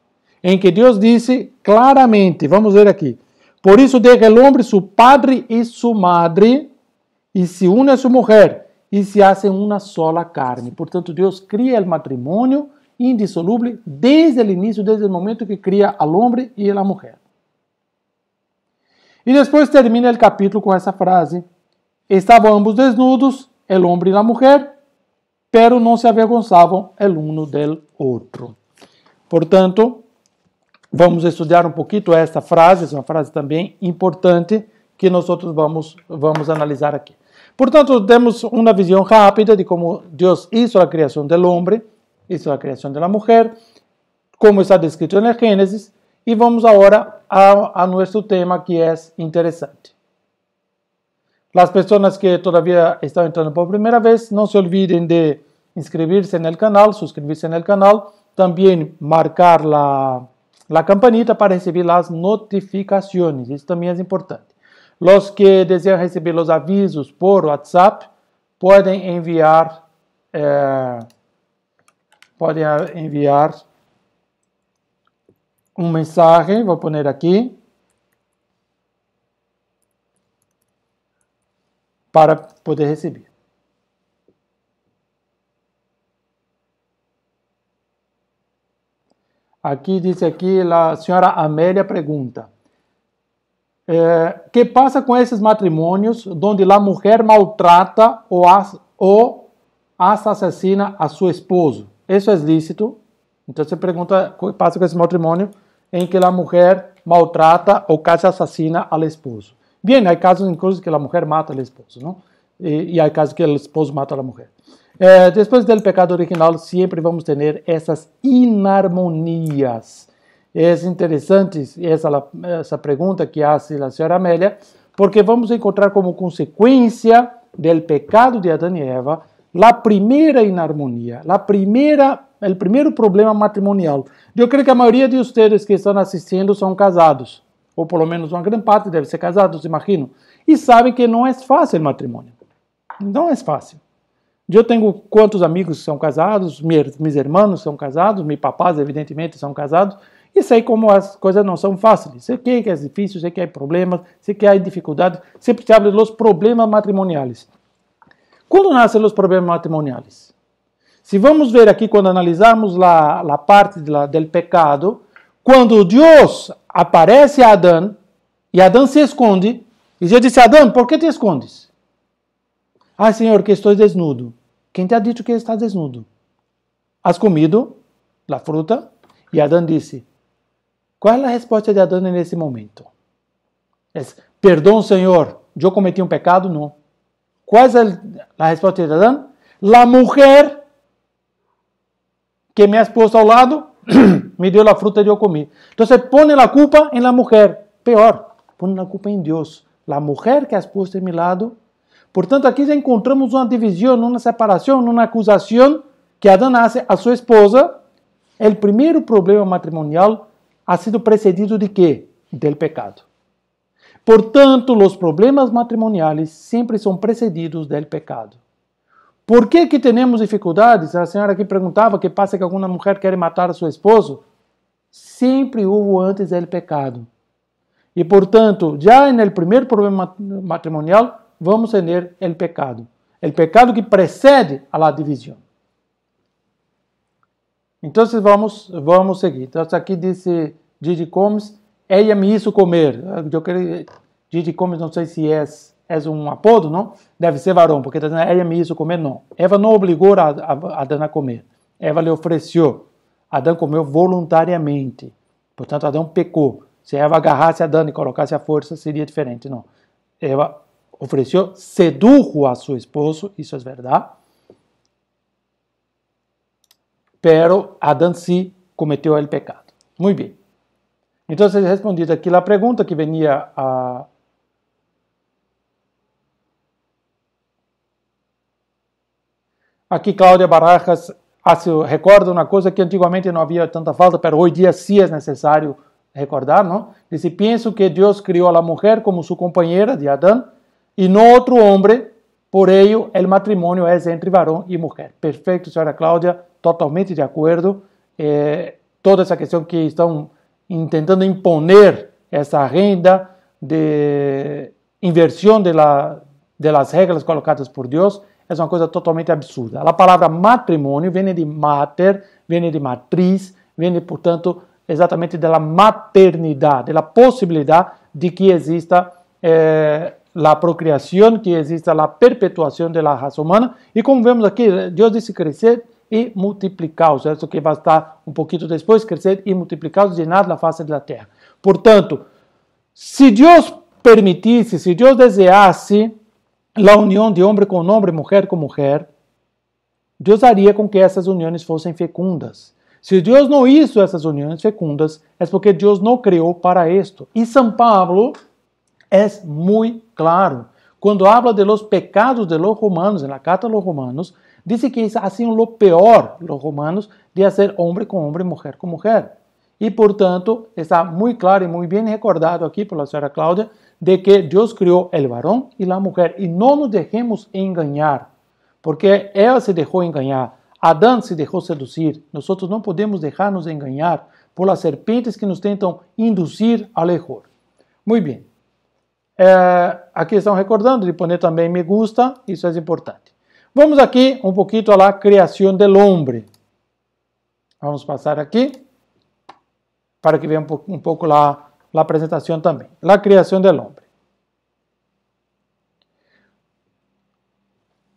em que Deus disse claramente: vamos ver aqui. Por isso, de relombre, seu padre e sua madre, e se une a sua mulher, e se hacen uma sola carne. Portanto, Deus cria o matrimônio indissolúvel desde o início, desde o momento que cria o homem e a mulher. E depois termina o capítulo com essa frase: Estavam ambos desnudos, o homem e a mulher, pero não se avergonzavam el uno del outro. Portanto, vamos estudar um pouquinho esta frase, é uma frase também importante que nós vamos, vamos analisar aqui. Portanto, temos uma visão rápida de como Deus hizo a criação do homem, hizo a criação da mulher, como está descrito na Gênesis, e vamos agora a, a nosso tema que é interessante. As pessoas que todavía estão entrando por primeira vez, não se olviden de inscrever-se no canal, suscrever se no canal, também marcar a la campanita para receber as notificações. Isso também é importante. Os que desejam receber os avisos por WhatsApp podem enviar, eh, mensagem. enviar pôr aqui. poner para poder receber. Aqui diz aqui, a senhora Amélia pergunta: eh, que passa com esses matrimônios onde a mulher maltrata ou, as, ou assassina a seu esposo? Isso é lícito? Então você pergunta: que passa com esse matrimônio em que a mulher maltrata ou quase assassina ao esposo? Bien, hay casos incluso que la mujer mata al esposo, ¿no? Y, eh, y hay casos que el esposo mata a la mujer. Eh, después del pecado original siempre vamos a tener esas inarmonías. Es interesante esa, esa pregunta que hace la señora Amélia, porque vamos a encontrar como consecuencia del pecado de Adán y Eva la primera inarmonía, la primera, el primer problema matrimonial. Yo creo que a mayoría de ustedes que están assistindo são casados ou pelo menos uma grande parte deve ser casados, imagino, e sabem que não é fácil o matrimônio. Não é fácil. Eu tenho quantos amigos são casados, meus irmãos são casados, meus papás, evidentemente, são casados, e sei como as coisas não são fáceis. Sei é que é difícil, sei que há problemas, sei que há dificuldades, sempre se abre os problemas matrimoniais. Quando nascem os problemas matrimoniais? Se vamos ver aqui, quando analisamos a parte do pecado, quando Deus aparece Adão e Adão se esconde. E Deus disse: Adão, por que te escondes? Ah, Senhor, que estou desnudo. Quem te ha dito que estás desnudo? Has comido a fruta? E Adão disse: Qual é a resposta de Adão nesse momento? É, Perdão, Senhor, eu cometi um pecado? Não. Qual é a resposta de Adão? La mulher que me has posto ao lado [coughs] me deu a fruta e eu comi. Então você põe a culpa em la mulher, Peor, põe a culpa em Deus, a mulher que as puesto em meu lado. Portanto, aqui encontramos uma divisão, uma separação, uma acusação que Adão nasce a sua esposa. O primeiro problema matrimonial ha sido precedido de quê? Del pecado. Portanto, os problemas matrimoniais sempre são precedidos del pecado. Por que, que temos dificuldades? A senhora aqui perguntava que passa que alguma mulher quer matar seu esposo. Sempre houve antes ele pecado. E, portanto, já no primeiro problema matrimonial, vamos ter o pecado. O pecado que precede a divisão. Então, vamos, vamos seguir. Então, aqui disse Didi Comes, ela me hizo comer. Eu ah, queria, Didi Comes, não sei se é é um apodo, não? Deve ser varão, porque está dizendo, ela é me hizo comer, não. Eva não obrigou Adão a comer. Eva lhe ofereceu. Adão comeu voluntariamente. Portanto, Adão pecou. Se Eva agarrasse Adão e colocasse a força, seria diferente, não. Eva ofereceu seduziu a seu esposo, isso é verdade. Pero Adão sim cometeu o pecado. Muito bem. Então, respondida aqui a pergunta que venia a Aqui Cláudia Barajas ah, se recorda uma coisa que antigamente não havia tanta falta, mas hoje dia sim é necessário recordar, não? Diz, penso que Deus criou a mulher como sua companheira de Adão e não outro homem, por ello o matrimônio é entre varão e mulher. Perfeito, senhora Cláudia, totalmente de acordo. Eh, toda essa questão que estão tentando imponer essa agenda de inversão de, la, de las regras colocadas por Deus, é uma coisa totalmente absurda. A palavra matrimônio vem de mater, vem de matriz, vem, de, portanto, exatamente da maternidade, da possibilidade de que exista eh, a procriação, que exista a perpetuação da raça humana. E como vemos aqui, Deus disse crescer e multiplicar, certo? Que vai estar um pouquinho depois, crescer e multiplicar, llenar na face da terra. Portanto, se Deus permitisse, se Deus deseasse, la união de homem com homem, mulher com mulher, Deus faria com que essas uniões fossem fecundas. Se Deus não hizo essas uniões fecundas, é porque Deus não criou para isto. E São Paulo é muito claro. Quando habla de los pecados de los romanos, na carta a los romanos, diz que haciam o pior los romanos de fazer homem com homem, mulher com mulher. E, portanto, está muito claro e muito bem recordado aqui pela senhora Cláudia, de que Deus criou o varão e a mulher e não nos deixemos enganar porque ela se deixou enganar Adão se deixou seduzir. Nós não podemos deixar-nos enganar por as serpentes que nos tentam induzir ao erro. Muito bem. É, eh, aqui estão recordando de poner também me gusta, isso é importante. Vamos aqui um pouquinho à criação do homem. Vamos passar aqui para que veja um pouco, um pouco lá la presentación también, la creación del hombre.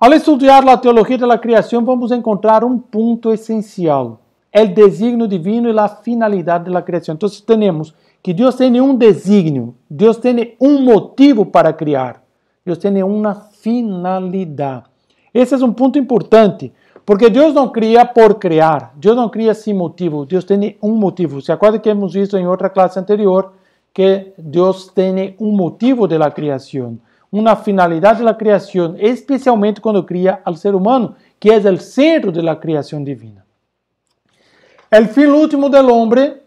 Al estudiar la teología de la creación vamos a encontrar un punto esencial, el designio divino y la finalidad de la creación. Entonces tenemos que Dios tiene un designio, Dios tiene un motivo para crear, Dios tiene una finalidad. Ese es un punto importante, porque Dios no crea por crear. Dios no crea sin motivo, Dios tiene un motivo. Se acuerdan que hemos visto en otra clase anterior que Dios tiene un motivo de la creación, una finalidad de la creación, especialmente cuando cría al ser humano, que es el centro de la creación divina. El fin último del hombre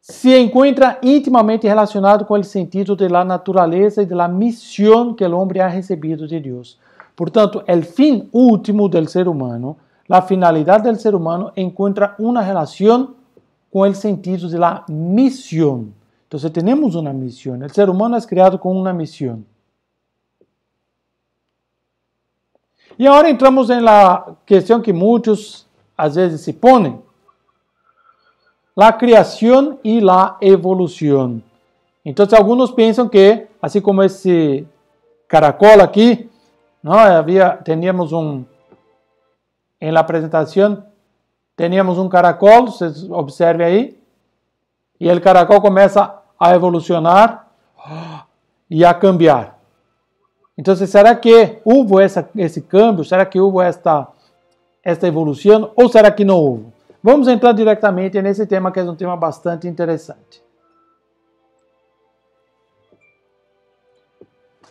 se encuentra íntimamente relacionado con el sentido de la naturaleza y de la misión que el hombre ha recibido de Dios. Por tanto, el fin último del ser humano, la finalidad del ser humano, encuentra una relación con el sentido de la misión Entonces tenemos una misión. El ser humano es creado con una misión. Y ahora entramos en la cuestión que muchos a veces se ponen. La creación y la evolución. Entonces algunos piensan que, así como ese caracol aquí, ¿no? Había, teníamos un, en la presentación, teníamos un caracol, ustedes observen ahí, y el caracol comienza a evolucionar e a cambiar. Então, assim, será que houve essa, esse câmbio? Será que houve esta, esta evolução? Ou será que não houve? Vamos entrar diretamente nesse tema, que é um tema bastante interessante.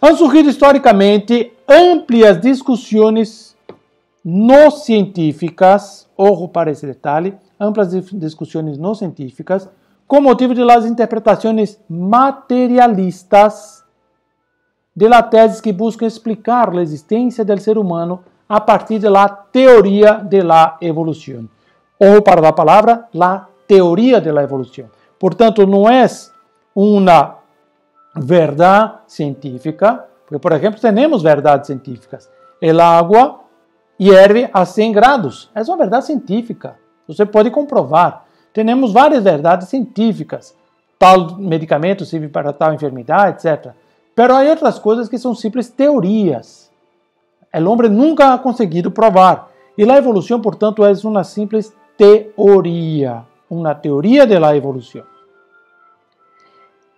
Han surgido historicamente amplias discussões no científicas, ou para esse detalhe, amplas discussões no científicas com motivo de las interpretaciones materialistas de la tesis que busca explicar la existencia del ser humano a partir de la teoría de la evolución, ou para a palavra la teoría de la evolución. Portanto, não é uma verdade científica, porque, por exemplo, temos verdades científicas. El agua hierve a 100 graus. É uma verdade científica. Você pode comprovar. Temos várias verdades científicas. Tal medicamento serve para tal enfermidade, etc. Pero há outras coisas que são simples teorias. O homem nunca ha conseguido provar. E a evolução, portanto, é uma simples teoria. Uma teoria de la evolução.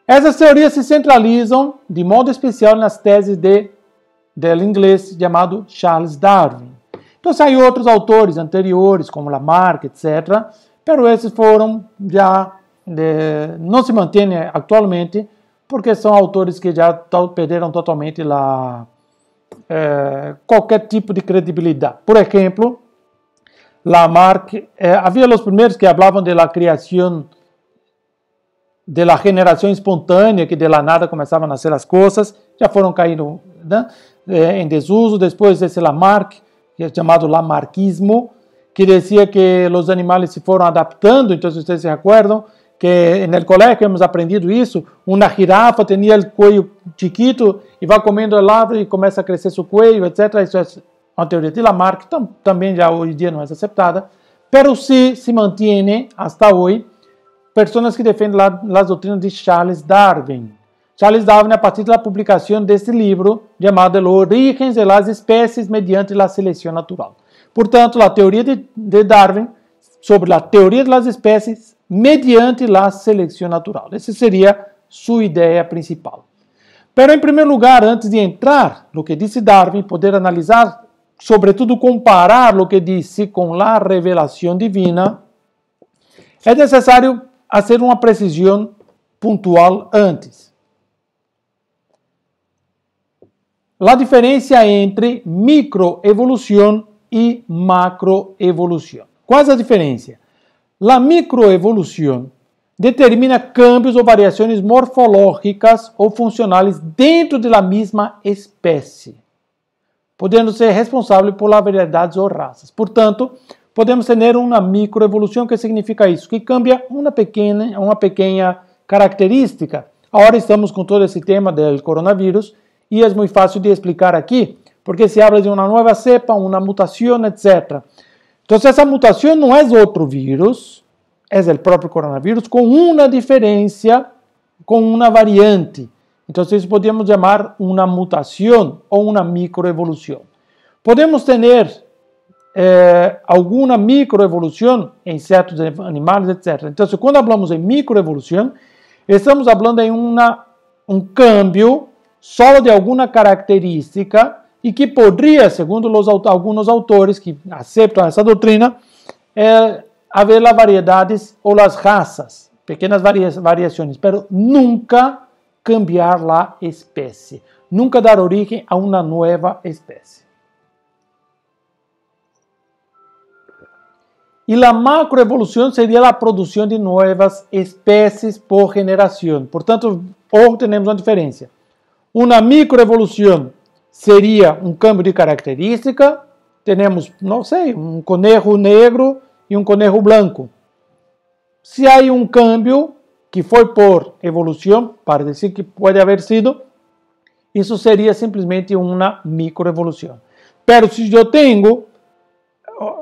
Essas teorias se centralizam de modo especial nas teses de del inglês chamado Charles Darwin. Então, há outros autores anteriores, como Lamarck, etc., Pero esses foram já de, é, não se mantêm atualmente porque são autores que já perderam totalmente lá é, qualquer tipo de credibilidade. Por exemplo, Lamarck, é, havia os primeiros que falavam da criação, da geração generação espontânea, que de la nada começavam a nascer as coisas, já foram caindo né, em desuso. Depois esse Lamarck, que é chamado Lamarquismo, que dizia que os animais se foram adaptando, então vocês se acuerdan que no colégio hemos aprendido isso uma jirafa tinha o cuello chiquito e vai comendo a árbol e começa a crescer seu cuello, etc. isso é uma teoria de Lamarck, também já hoje em dia não é aceptada, pero se mantém até hoje pessoas que defendem la, doutrinas de Charles Darwin. Charles Darwin, a partir de publicação deste livro chamado libro llamado Orígenes de las Especies mediante la seleção Natural. Portanto, a teoria de, de Darwin sobre a teoria das espécies mediante a seleção natural. Essa seria sua ideia principal. Mas, em primeiro lugar, antes de entrar no que disse Darwin, poder analisar, sobretudo comparar o que disse com a revelação divina, é necessário fazer uma precisão pontual antes. A diferença entre microevolução e macroevolução. Quais é es la A microevolução determina cambios ou variações morfológicas ou funcionales dentro de mesma espécie, podendo ser responsável por variedades ou raças. Portanto, podemos ter uma microevolução, que significa isso, que cambia uma pequena, uma pequena característica. Agora estamos com todo esse tema do coronavírus e é muito fácil de explicar aqui porque se habla de uma nova cepa, uma mutação, etc. Então essa mutação não é outro vírus, é o próprio coronavírus com uma diferença, com uma variante. Então isso podemos chamar uma mutação ou uma microevolução. Podemos ter eh, microevolução em certos animais, etc. Então quando falamos em microevolução estamos falando em uma um cambio só de alguma característica e que poderia, segundo los, alguns autores que aceitam essa doutrina, é, haver as variedades ou as raças, pequenas variações, mas nunca cambiar a espécie, nunca dar origem a uma nova espécie. E a macroevolução seria a produção de novas espécies por geração. Portanto, hoje temos uma diferença. Uma microevolução seria um câmbio de característica. Temos, não sei, um conejo negro e um conejo branco. Se há um câmbio que foi por evolução, para dizer que pode haver sido, isso seria simplesmente uma microevolução. Pero se eu tenho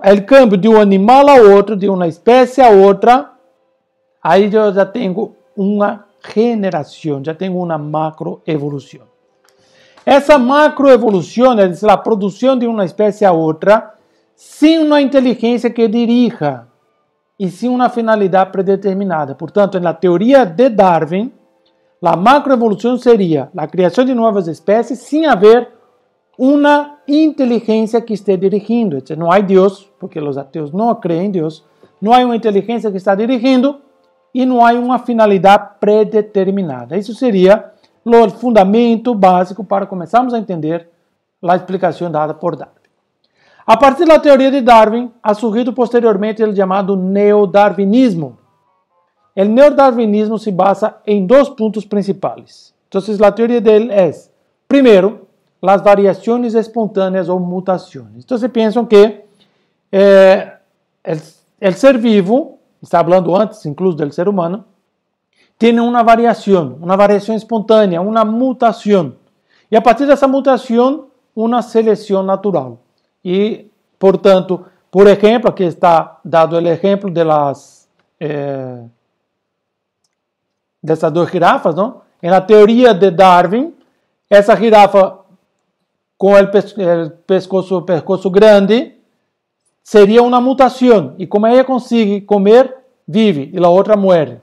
eh, o câmbio de um animal a outro, de uma espécie a outra, aí eu já tenho uma generação, já tenho uma macroevolução. Essa macroevolução, é a produção de uma espécie a outra, sem uma inteligência que dirija e sem uma finalidade predeterminada. Portanto, na teoria de Darwin, a macroevolução seria a criação de novas espécies sem haver uma inteligência que esteja dirigindo, Es Não há Deus, porque os ateus não creem em Deus. Não há uma inteligência que está dirigindo e não há uma finalidade predeterminada. Isso seria o fundamento básico para começarmos a entender a explicação dada por Darwin. A partir da teoria de Darwin, ha surgido posteriormente o chamado neodarwinismo. O neodarwinismo se basa em dois pontos principais. Então, a teoria dele é, primeiro, as variações espontâneas ou mutações. Então, pensam que eh, ser vivo, está falando antes, incluso do ser humano, tiene una variación, una variación espontánea, una mutación. Y a partir de esa mutación, una selección natural. Y, por tanto, por ejemplo, aquí está dado el ejemplo de las... Eh, de estas dos jirafas, ¿no? En la teoría de Darwin, esa jirafa com o pescoço, pescoço grande, seria uma mutação. E como ela consegue comer, vive, e a outra morre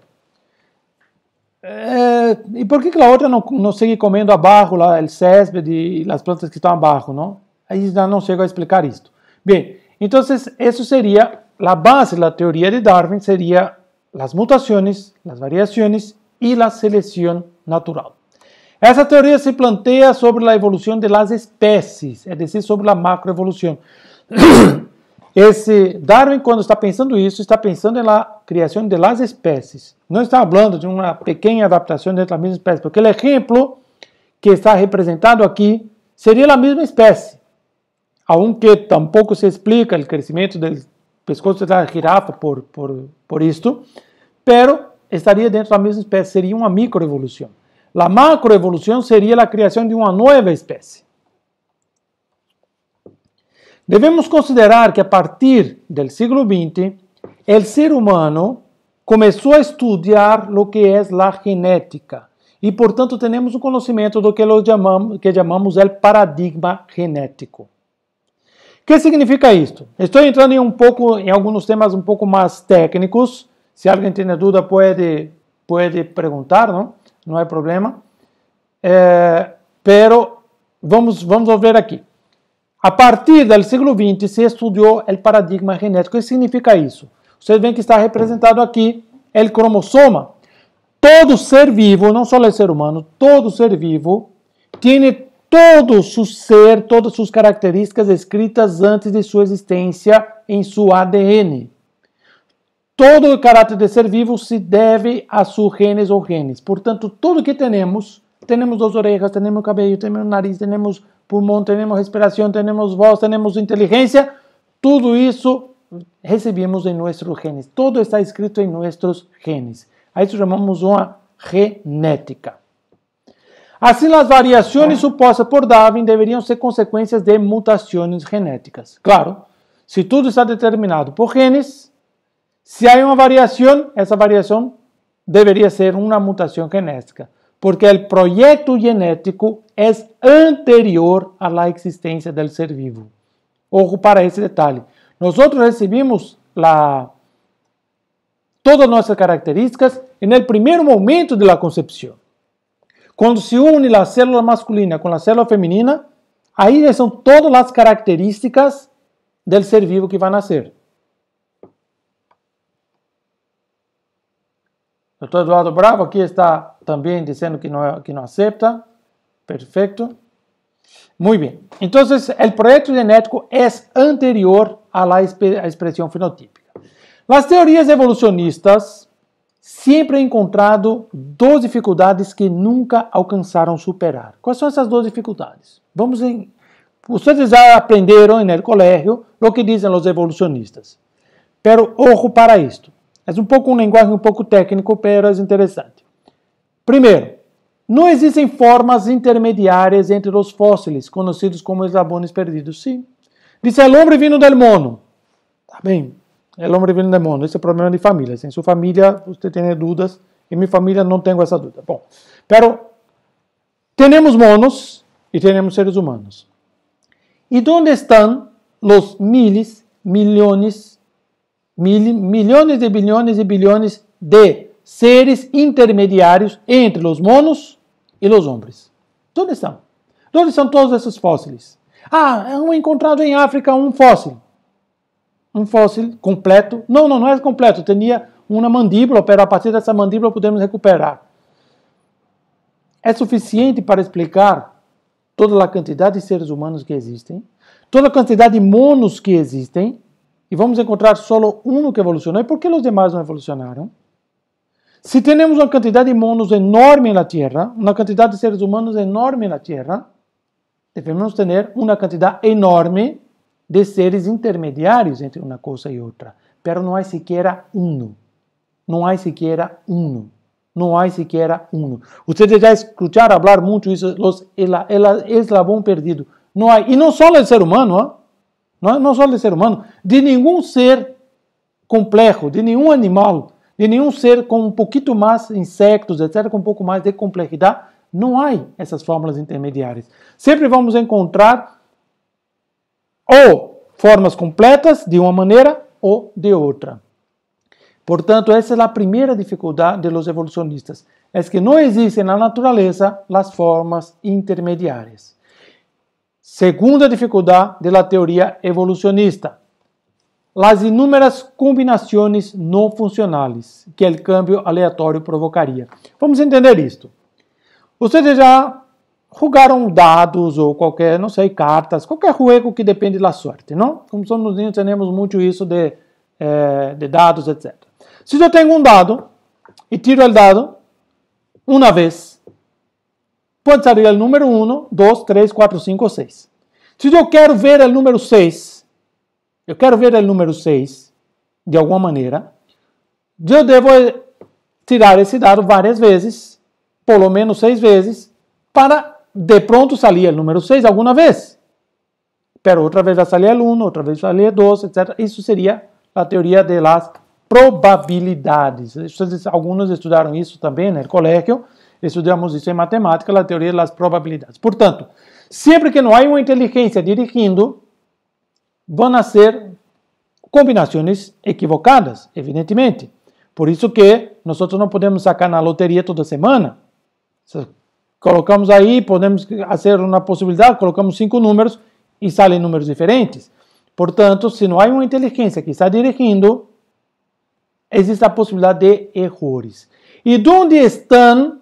e eh, por que, que a outra não, não segue comendo abarro, lá, o césped e as plantas que estão abarro, não? Aí já não chego a explicar isto. Bem, então, isso seria a base da teoria de Darwin, seria as mutações, as variações e a seleção natural. Essa teoria se planteia sobre a evolução de las espécies, é dizer, sobre a macroevolução. [coughs] Esse eh, Darwin, quando está pensando isso, está pensando na criação de las especies. Não está hablando de uma pequena adaptação dentro da mesma espécie, porque o exemplo que está representado aqui seria a mesma espécie. aunque tampouco se explica o crescimento do pescoço da jirafa por, por, por isto, pero estaría dentro da mesma espécie, seria uma microevolução. A macroevolução seria a criação de uma nova espécie. Devemos considerar que a partir do século XX, o ser humano começou a estudar o que é a genética e, portanto, temos um conhecimento do que chamamos, que chamamos el paradigma genético. O que significa isto? Estou entrando em um pouco em alguns temas um pouco mais técnicos. Se alguém tem dúvida, pode pode perguntar, não? Não é problema. É, pero vamos vamos ver aqui. A partir do século XX se estudou o paradigma genético. O que significa isso? Vocês veem que está representado aqui o cromossoma. Todo ser vivo, não só o ser humano, todo ser vivo, tem todo o ser, todas suas características escritas antes de sua existência em seu ADN. Todo o caráter de ser vivo se deve a seus genes ou genes. Portanto, tudo que temos, temos duas orelhas, temos cabelo, temos nariz, temos pulmão, temos respiração, temos voz, temos inteligência, tudo isso recebemos em nossos genes. Tudo está escrito em nossos genes. A isso chamamos uma genética. Assim, as variações supostas por Darwin deveriam ser consequências de mutações genéticas. Claro, se tudo está determinado por genes, se há uma variação, essa variação deveria ser uma mutação genética, porque o projeto genético é anterior à existência do ser vivo. Ojo para esse detalhe. Nosotros recebemos la, todas nossas características no primeiro momento da concepção. Quando se une a célula masculina com a célula feminina, aí são todas as características do ser vivo que vai nascer. Doutor Eduardo Bravo aqui está também dizendo que não, que não acepta. Perfeito. Muito bem. Então, o projeto genético é anterior a la fenotípica. As teorias evolucionistas sempre encontrado duas dificuldades que nunca alcançaram superar. Quais são essas duas dificuldades? Vamos em Vocês já aprenderam no colégio o que dizem os evolucionistas. Pero ojo para isto. É um pouco um linguagem um pouco técnico, pero é interessante. Primeiro, não existem formas intermediárias entre os fósseis, conhecidos como eslabones perdidos. Sim, Dice el hombre vino del mono. Está bien, el hombre vino del mono. Ese es problema de familia. Si en su familia usted tiene dudas, en mi familia no tengo esa duda. Bom, pero tenemos monos y tenemos seres humanos. ¿Y dónde están los miles, millones, mil, millones de billones y billones de seres intermediários entre os monos e os homens. Onde estão? Onde estão todos esses fósseis? Ah, é um encontrado em África, um fóssil. Um fóssil completo. Não, não, não é completo. Tinha uma mandíbula, mas a partir dessa mandíbula podemos recuperar. É suficiente para explicar toda a quantidade de seres humanos que existem, toda a quantidade de monos que existem, e vamos encontrar só um que evolucionou. E por que os demais não evolucionaram? Se temos uma quantidade de monos enorme na Terra, uma quantidade de seres humanos enorme na Terra, devemos ter uma quantidade enorme de seres intermediários entre uma coisa e outra. Pero não há sequer um. Não há sequer um. Não há sequer um. Vocês já escutaram falar muito isso, os eslabão perdido. Não há. E não só do ser humano, ¿ah? não, não só do ser humano, de nenhum ser complexo, de nenhum animal, de nenhum ser com um pouquinho mais insectos, etc., com um pouco mais de complexidade, não há essas fórmulas intermediárias. Sempre vamos encontrar ou formas completas de uma maneira ou de outra. Portanto, essa é a primeira dificuldade dos evolucionistas, é que não existem na natureza as formas intermediárias. Segunda dificuldade da teoria evolucionista, as inúmeras combinações não funcionais que o câmbio aleatório provocaria. Vamos entender isto. Vocês já jogaram dados ou qualquer, não sei, cartas, qualquer jogo que depende da sorte, não? Como somos nós, temos muito isso de, eh, de dados, etc. Se eu tenho um dado e tiro o dado uma vez, pode sair o número 1, 2, 3, 4, 5, 6. Se eu quero ver o número 6, eu quero ver o número 6 de alguma maneira, eu devo tirar esse dado várias vezes pelo menos seis vezes para de pronto salir o número 6 alguma vez. Pero outra vez vai a o el 1, outra vez vai a salir 2, etc. Isso seria a teoria das probabilidades. alguns estudaram isso também no colégio. Estudamos isso em matemática, a teoria das probabilidades. Portanto, sempre que não há uma inteligência dirigindo, vão nascer combinações equivocadas, evidentemente. Por isso que nós não podemos sacar na loteria toda semana. Colocamos aí, podemos fazer uma possibilidade, colocamos cinco números e saem números diferentes. Portanto, se não há uma inteligência que está dirigindo, existe a possibilidade de erros. E de onde estão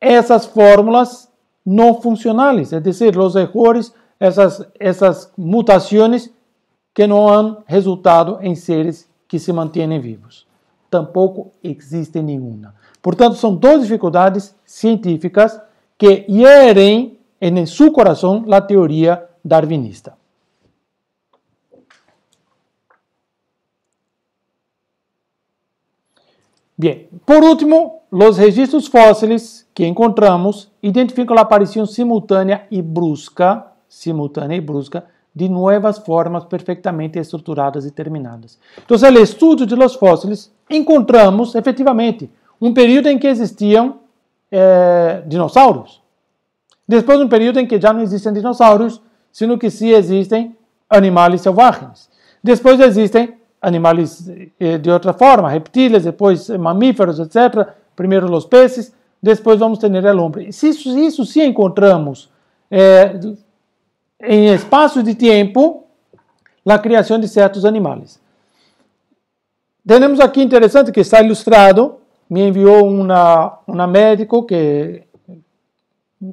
essas fórmulas não funcionais? É dizer, os erros, essas, essas mutações que não han resultado em seres que se mantêm vivos. Tampouco existe nenhuma. Portanto, são duas dificuldades científicas que hierem em seu coração a teoria darwinista. Bem, por último, os registros fósseis que encontramos identificam a aparição simultânea e brusca, simultânea e brusca, de novas formas perfeitamente estruturadas e terminadas. Então, no estudo de los fósseis, encontramos efetivamente um período em que existiam é, dinossauros. Depois, um período em que já não existem dinossauros, sino que se existem animais selvagens. Depois existem animais eh, de outra forma, reptílios, depois eh, mamíferos, etc. Primeiro os peces, depois vamos ter a lombriga. Se isso, isso se encontramos é, em espaços de tempo, a criação de certos animais. Temos aqui interessante que está ilustrado me enviou uma uma médico que,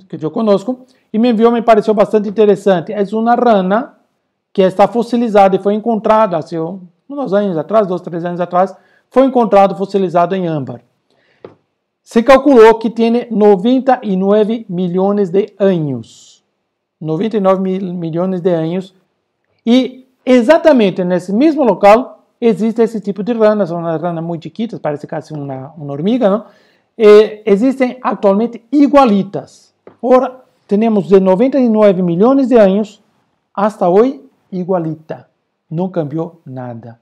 que eu conosco e me enviou, me pareceu bastante interessante. É uma rana que está fossilizada e foi encontrada, assim, uns anos atrás, dois, três anos atrás, foi encontrado fossilizado em âmbar. Se calculou que tem 99 milhões de anos. 99 mil milhões de anos. E exatamente nesse mesmo local existe esse tipo de ranas, uma ranas muito chiquitas, parece quase uma, uma hormiga, não? E existem atualmente igualitas. Ora, temos de 99 milhões de anos até hoje igualita. Não cambiou nada.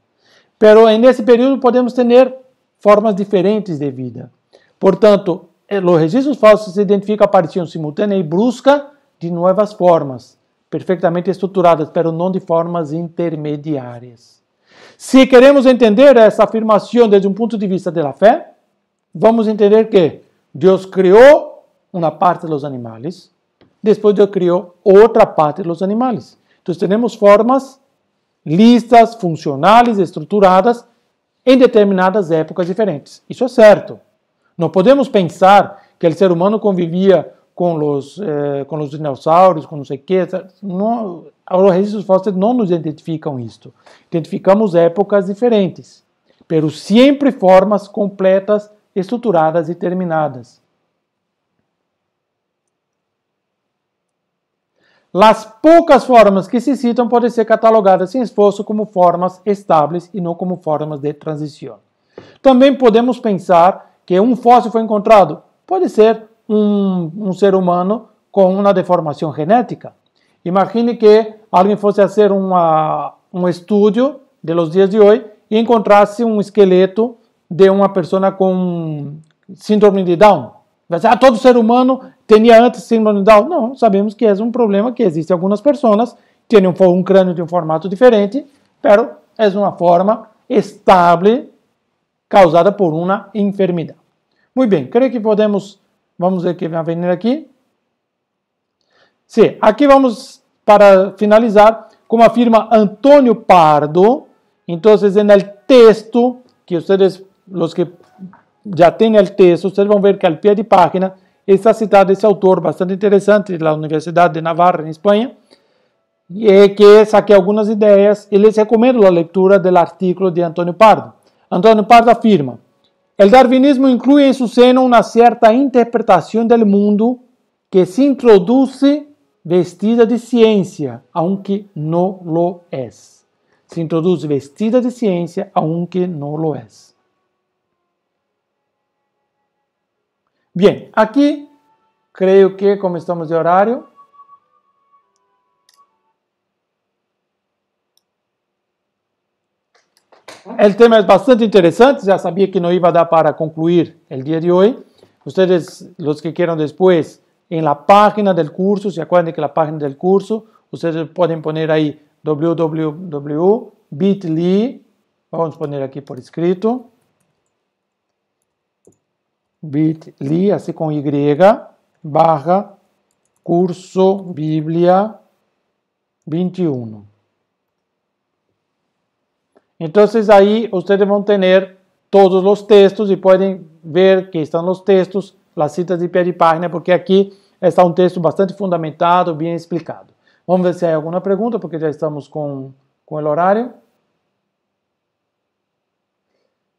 Pero nesse período podemos ter formas diferentes de vida. Portanto, eh, os registros falsos se identificam a partir simultânea e brusca de novas formas, perfeitamente estruturadas, pero não de formas intermediárias. Se queremos entender essa afirmação desde um ponto de vista da fé, vamos entender que Deus criou uma parte dos animais, depois Deus criou outra parte dos animais. Então, temos formas listas, funcionais, estruturadas em determinadas épocas diferentes. Isso é certo. Não podemos pensar que o ser humano convivia com os, eh, com os dinossauros, com não sei o que Não, os registros fósseis não nos identificam isto. Identificamos épocas diferentes, mas sempre formas completas, estruturadas e terminadas. As poucas formas que se citam podem ser catalogadas sem esforço como formas estáveis e não como formas de transição. Também podemos pensar que um fóssil foi encontrado. Pode ser um, um ser humano com uma deformação genética. Imagine que Alguém fosse a hacer um un estudio de los días de hoje e encontrasse um esqueleto de uma pessoa com síndrome de Down. Ah, todo ser humano tinha antes síndrome de Down? Não, sabemos que é um problema que existe em algumas pessoas, têm um, um crânio de um formato diferente, mas é uma forma estável causada por uma enfermidade. Muito bem, creio que podemos, vamos ver que vai vir aqui. Sim, aqui vamos para finalizar, como afirma Antônio Pardo, então, en el texto, que vocês, os que já têm o texto, vocês vão ver que ao pé de página está citado esse autor bastante interessante da Universidade de Navarra, em Espanha, e eh, que saquei algumas ideias e les recomendo a leitura do artigo de Antônio Pardo. Antônio Pardo afirma: "O darwinismo inclui em seu seno uma certa interpretação do mundo que se introduce vestida de ciência, aunque no lo es. Se introduz vestida de ciência, aunque no lo es. Bem, aqui creio que como estamos de horário, O tema é bastante interessante, já sabia que não ia dar para concluir o dia de hoje. Vocês, os que queiram depois, en la página del curso, se acuerdan que la página del curso, ustedes pueden poner ahí www.bit.ly, vamos a poner aquí por escrito, bit.ly, así con Y, barra curso Biblia 21. Entonces ahí ustedes van a tener todos los textos y pueden ver que están los textos, las citas de pie de página, porque aquí Está é um texto bastante fundamentado, bem explicado. Vamos ver se há alguma pergunta, porque já estamos com, com o horário.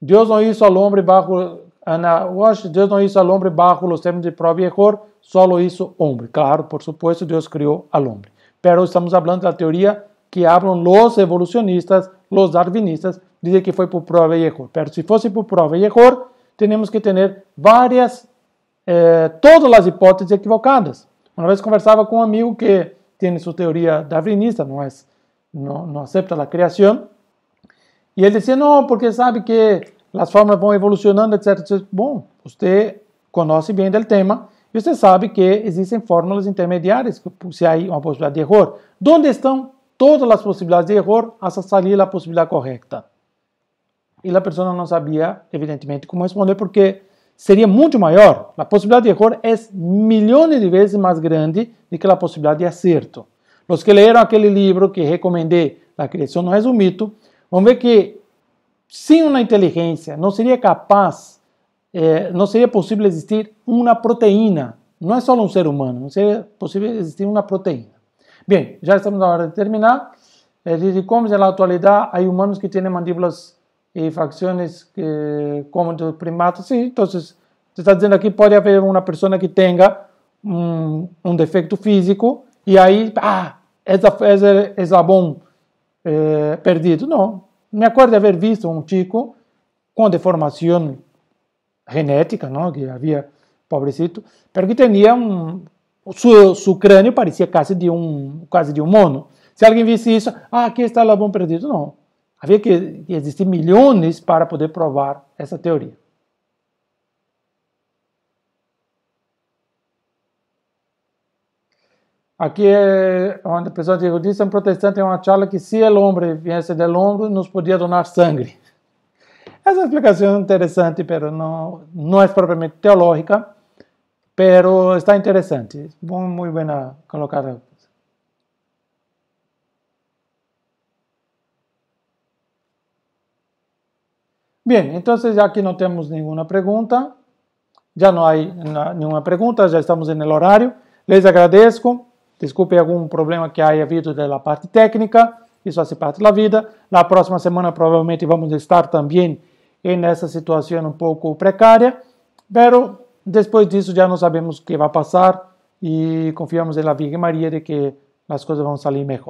Deus não hizo al hombre bajo Ana Walsh, Deus não hizo al hombre bajo los termos de prova e erro, lo hizo hombre. Claro, por supuesto, Deus criou al hombre. Pero estamos falando da teoria que hablam los evolucionistas, los darwinistas, dizem que foi por prova e erro. Pero se fosse por prova e erro, temos que ter várias é, todas as hipóteses equivocadas. Uma vez conversava com um amigo que tem sua teoria darwinista, não, é, não, não aceita a criação, e ele dizia, não, porque sabe que as formas vão evolucionando, etc. Bom, você conhece bem do tema, e você sabe que existem fórmulas intermediárias, se há uma possibilidade de erro. Onde estão todas as possibilidades de erro hasta salir a possibilidade correta? E a pessoa não sabia, evidentemente, como responder, porque seria muito maior. A possibilidade de erro é milhões de vezes mais grande do que a possibilidade de acerto. Os que leram aquele livro que recomendei, A Criação Não É um Mito, vão ver que sem uma inteligência não seria capaz, eh, não seria possível existir uma proteína. Não é só um ser humano, não seria possível existir uma proteína. Bem, já estamos na hora de terminar. É, como na atualidade, há humanos que têm mandíbulas e facções que do primato, sim. Então, você está dizendo aqui pode haver uma pessoa que tenha um un defecto físico e aí ah, esa, ese eh, ah, eslabón perdido. Não, me acordo de haver visto um chico com deformação genética, não, que havia pobrecito, mas que um o seu su crânio parecia quase de um, quase de um mono. Se alguém visse isso, ah, aqui está o Labão perdido. Não. Havia que, existir milhões para poder provar essa teoria. Aquí una é pessoa dijo, disse um protestante en é uma charla que se o homem viesse de hombre nos podia donar sangue. Essa explicação é interessante, pero não não é propriamente teológica, pero está interessante. muito bem colocada. Bem, então já que não temos nenhuma pergunta, já não há nenhuma pergunta, já estamos no horário. Lhes Les desculpe algum problema que haya havido da parte técnica, Isso faz parte da vida. Na próxima semana provavelmente vamos estar também nessa situação um pouco precária, mas depois disso já não sabemos o que vai passar e confiamos na Virgem Maria de que as coisas vão sair salir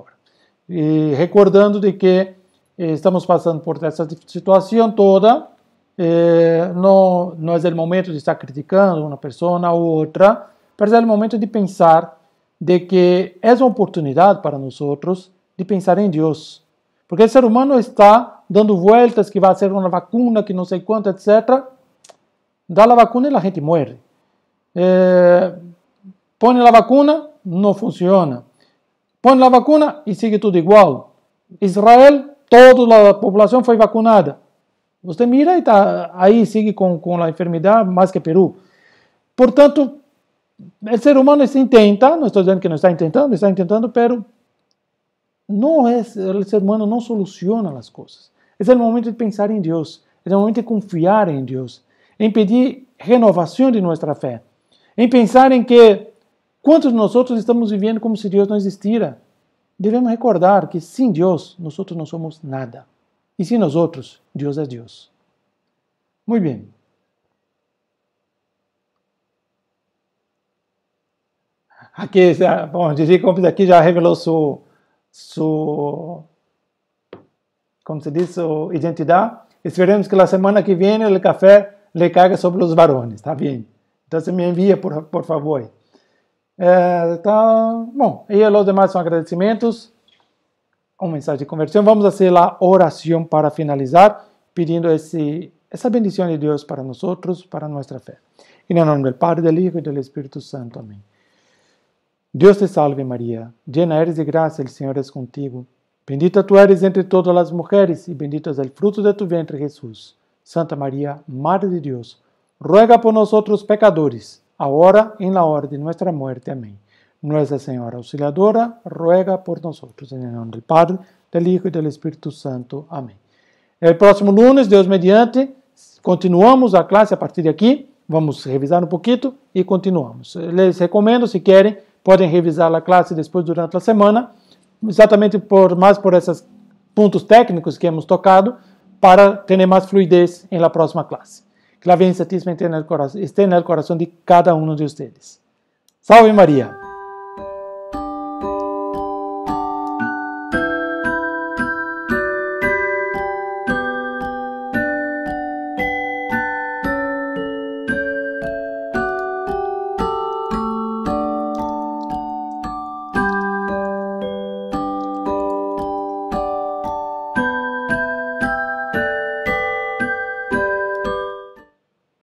E recordando de que eh, estamos passando por essa situação toda. Eh, não, não é o momento de estar criticando uma pessoa ou outra, mas é o momento de pensar de que é uma oportunidade para nós de pensar em Deus. Porque o ser humano está dando voltas que vai ser uma vacuna, que não sei quanto, etc. Dá a vacuna e a gente morre. É, põe a vacuna, não funciona. Põe a vacuna e sigue tudo igual. Israel toda a população foi vacunada. Você mira e tá, aí sigue com, com a enfermidade mais que Peru. Portanto, o ser humano se intenta, não estou dizendo que não está tentando, está tentando, pero não é, o ser humano não soluciona as coisas. Esse é o momento de pensar em Deus, é o momento de confiar em Deus, em pedir renovação de nossa fé, em pensar em que quantos de nós outros estamos vivendo como se Deus não existira, devemos recordar que sem Deus nós não somos nada. E sem nós outros, Deus é Deus. Muito bem. Aqui, bom, Didi Gomes aqui já revelou sua, sua como se diz, sua identidade. Esperemos que na semana que vem o café lhe caiga sobre os varões, tá bem? Então, me envia, por, por favor. É, tá, bom, e os demais são agradecimentos, uma mensagem de conversão. Vamos fazer a oração para finalizar, pedindo esse, essa bendição de Deus para nós, para nossa fé. Em nome do Pai, do Hijo e do Espírito Santo. Amém. Deus te salve Maria, llena eres de graça o Senhor é contigo. Bendita tu eres entre todas as mulheres e bendito é o fruto de tu ventre, Jesus. Santa Maria, Madre de Deus, ruega por nós, pecadores Agora, e na la hora de nossa morte, Amém. Nossa Senhora Auxiliadora, ruega por nós Em nome do del Padre, do Hijo e do Espírito Santo. Amém. próximo lunes, Deus mediante, continuamos a classe a partir de Vamos revisar um pouquinho e continuamos. Les recomendo, se querem, podem revisar a classe depois durante a semana, exatamente por mais por esses pontos técnicos que hemos tocado, para ter mais fluidez em la próxima classe. la vida esté en el corazón de cada uno de ustedes. Salve María.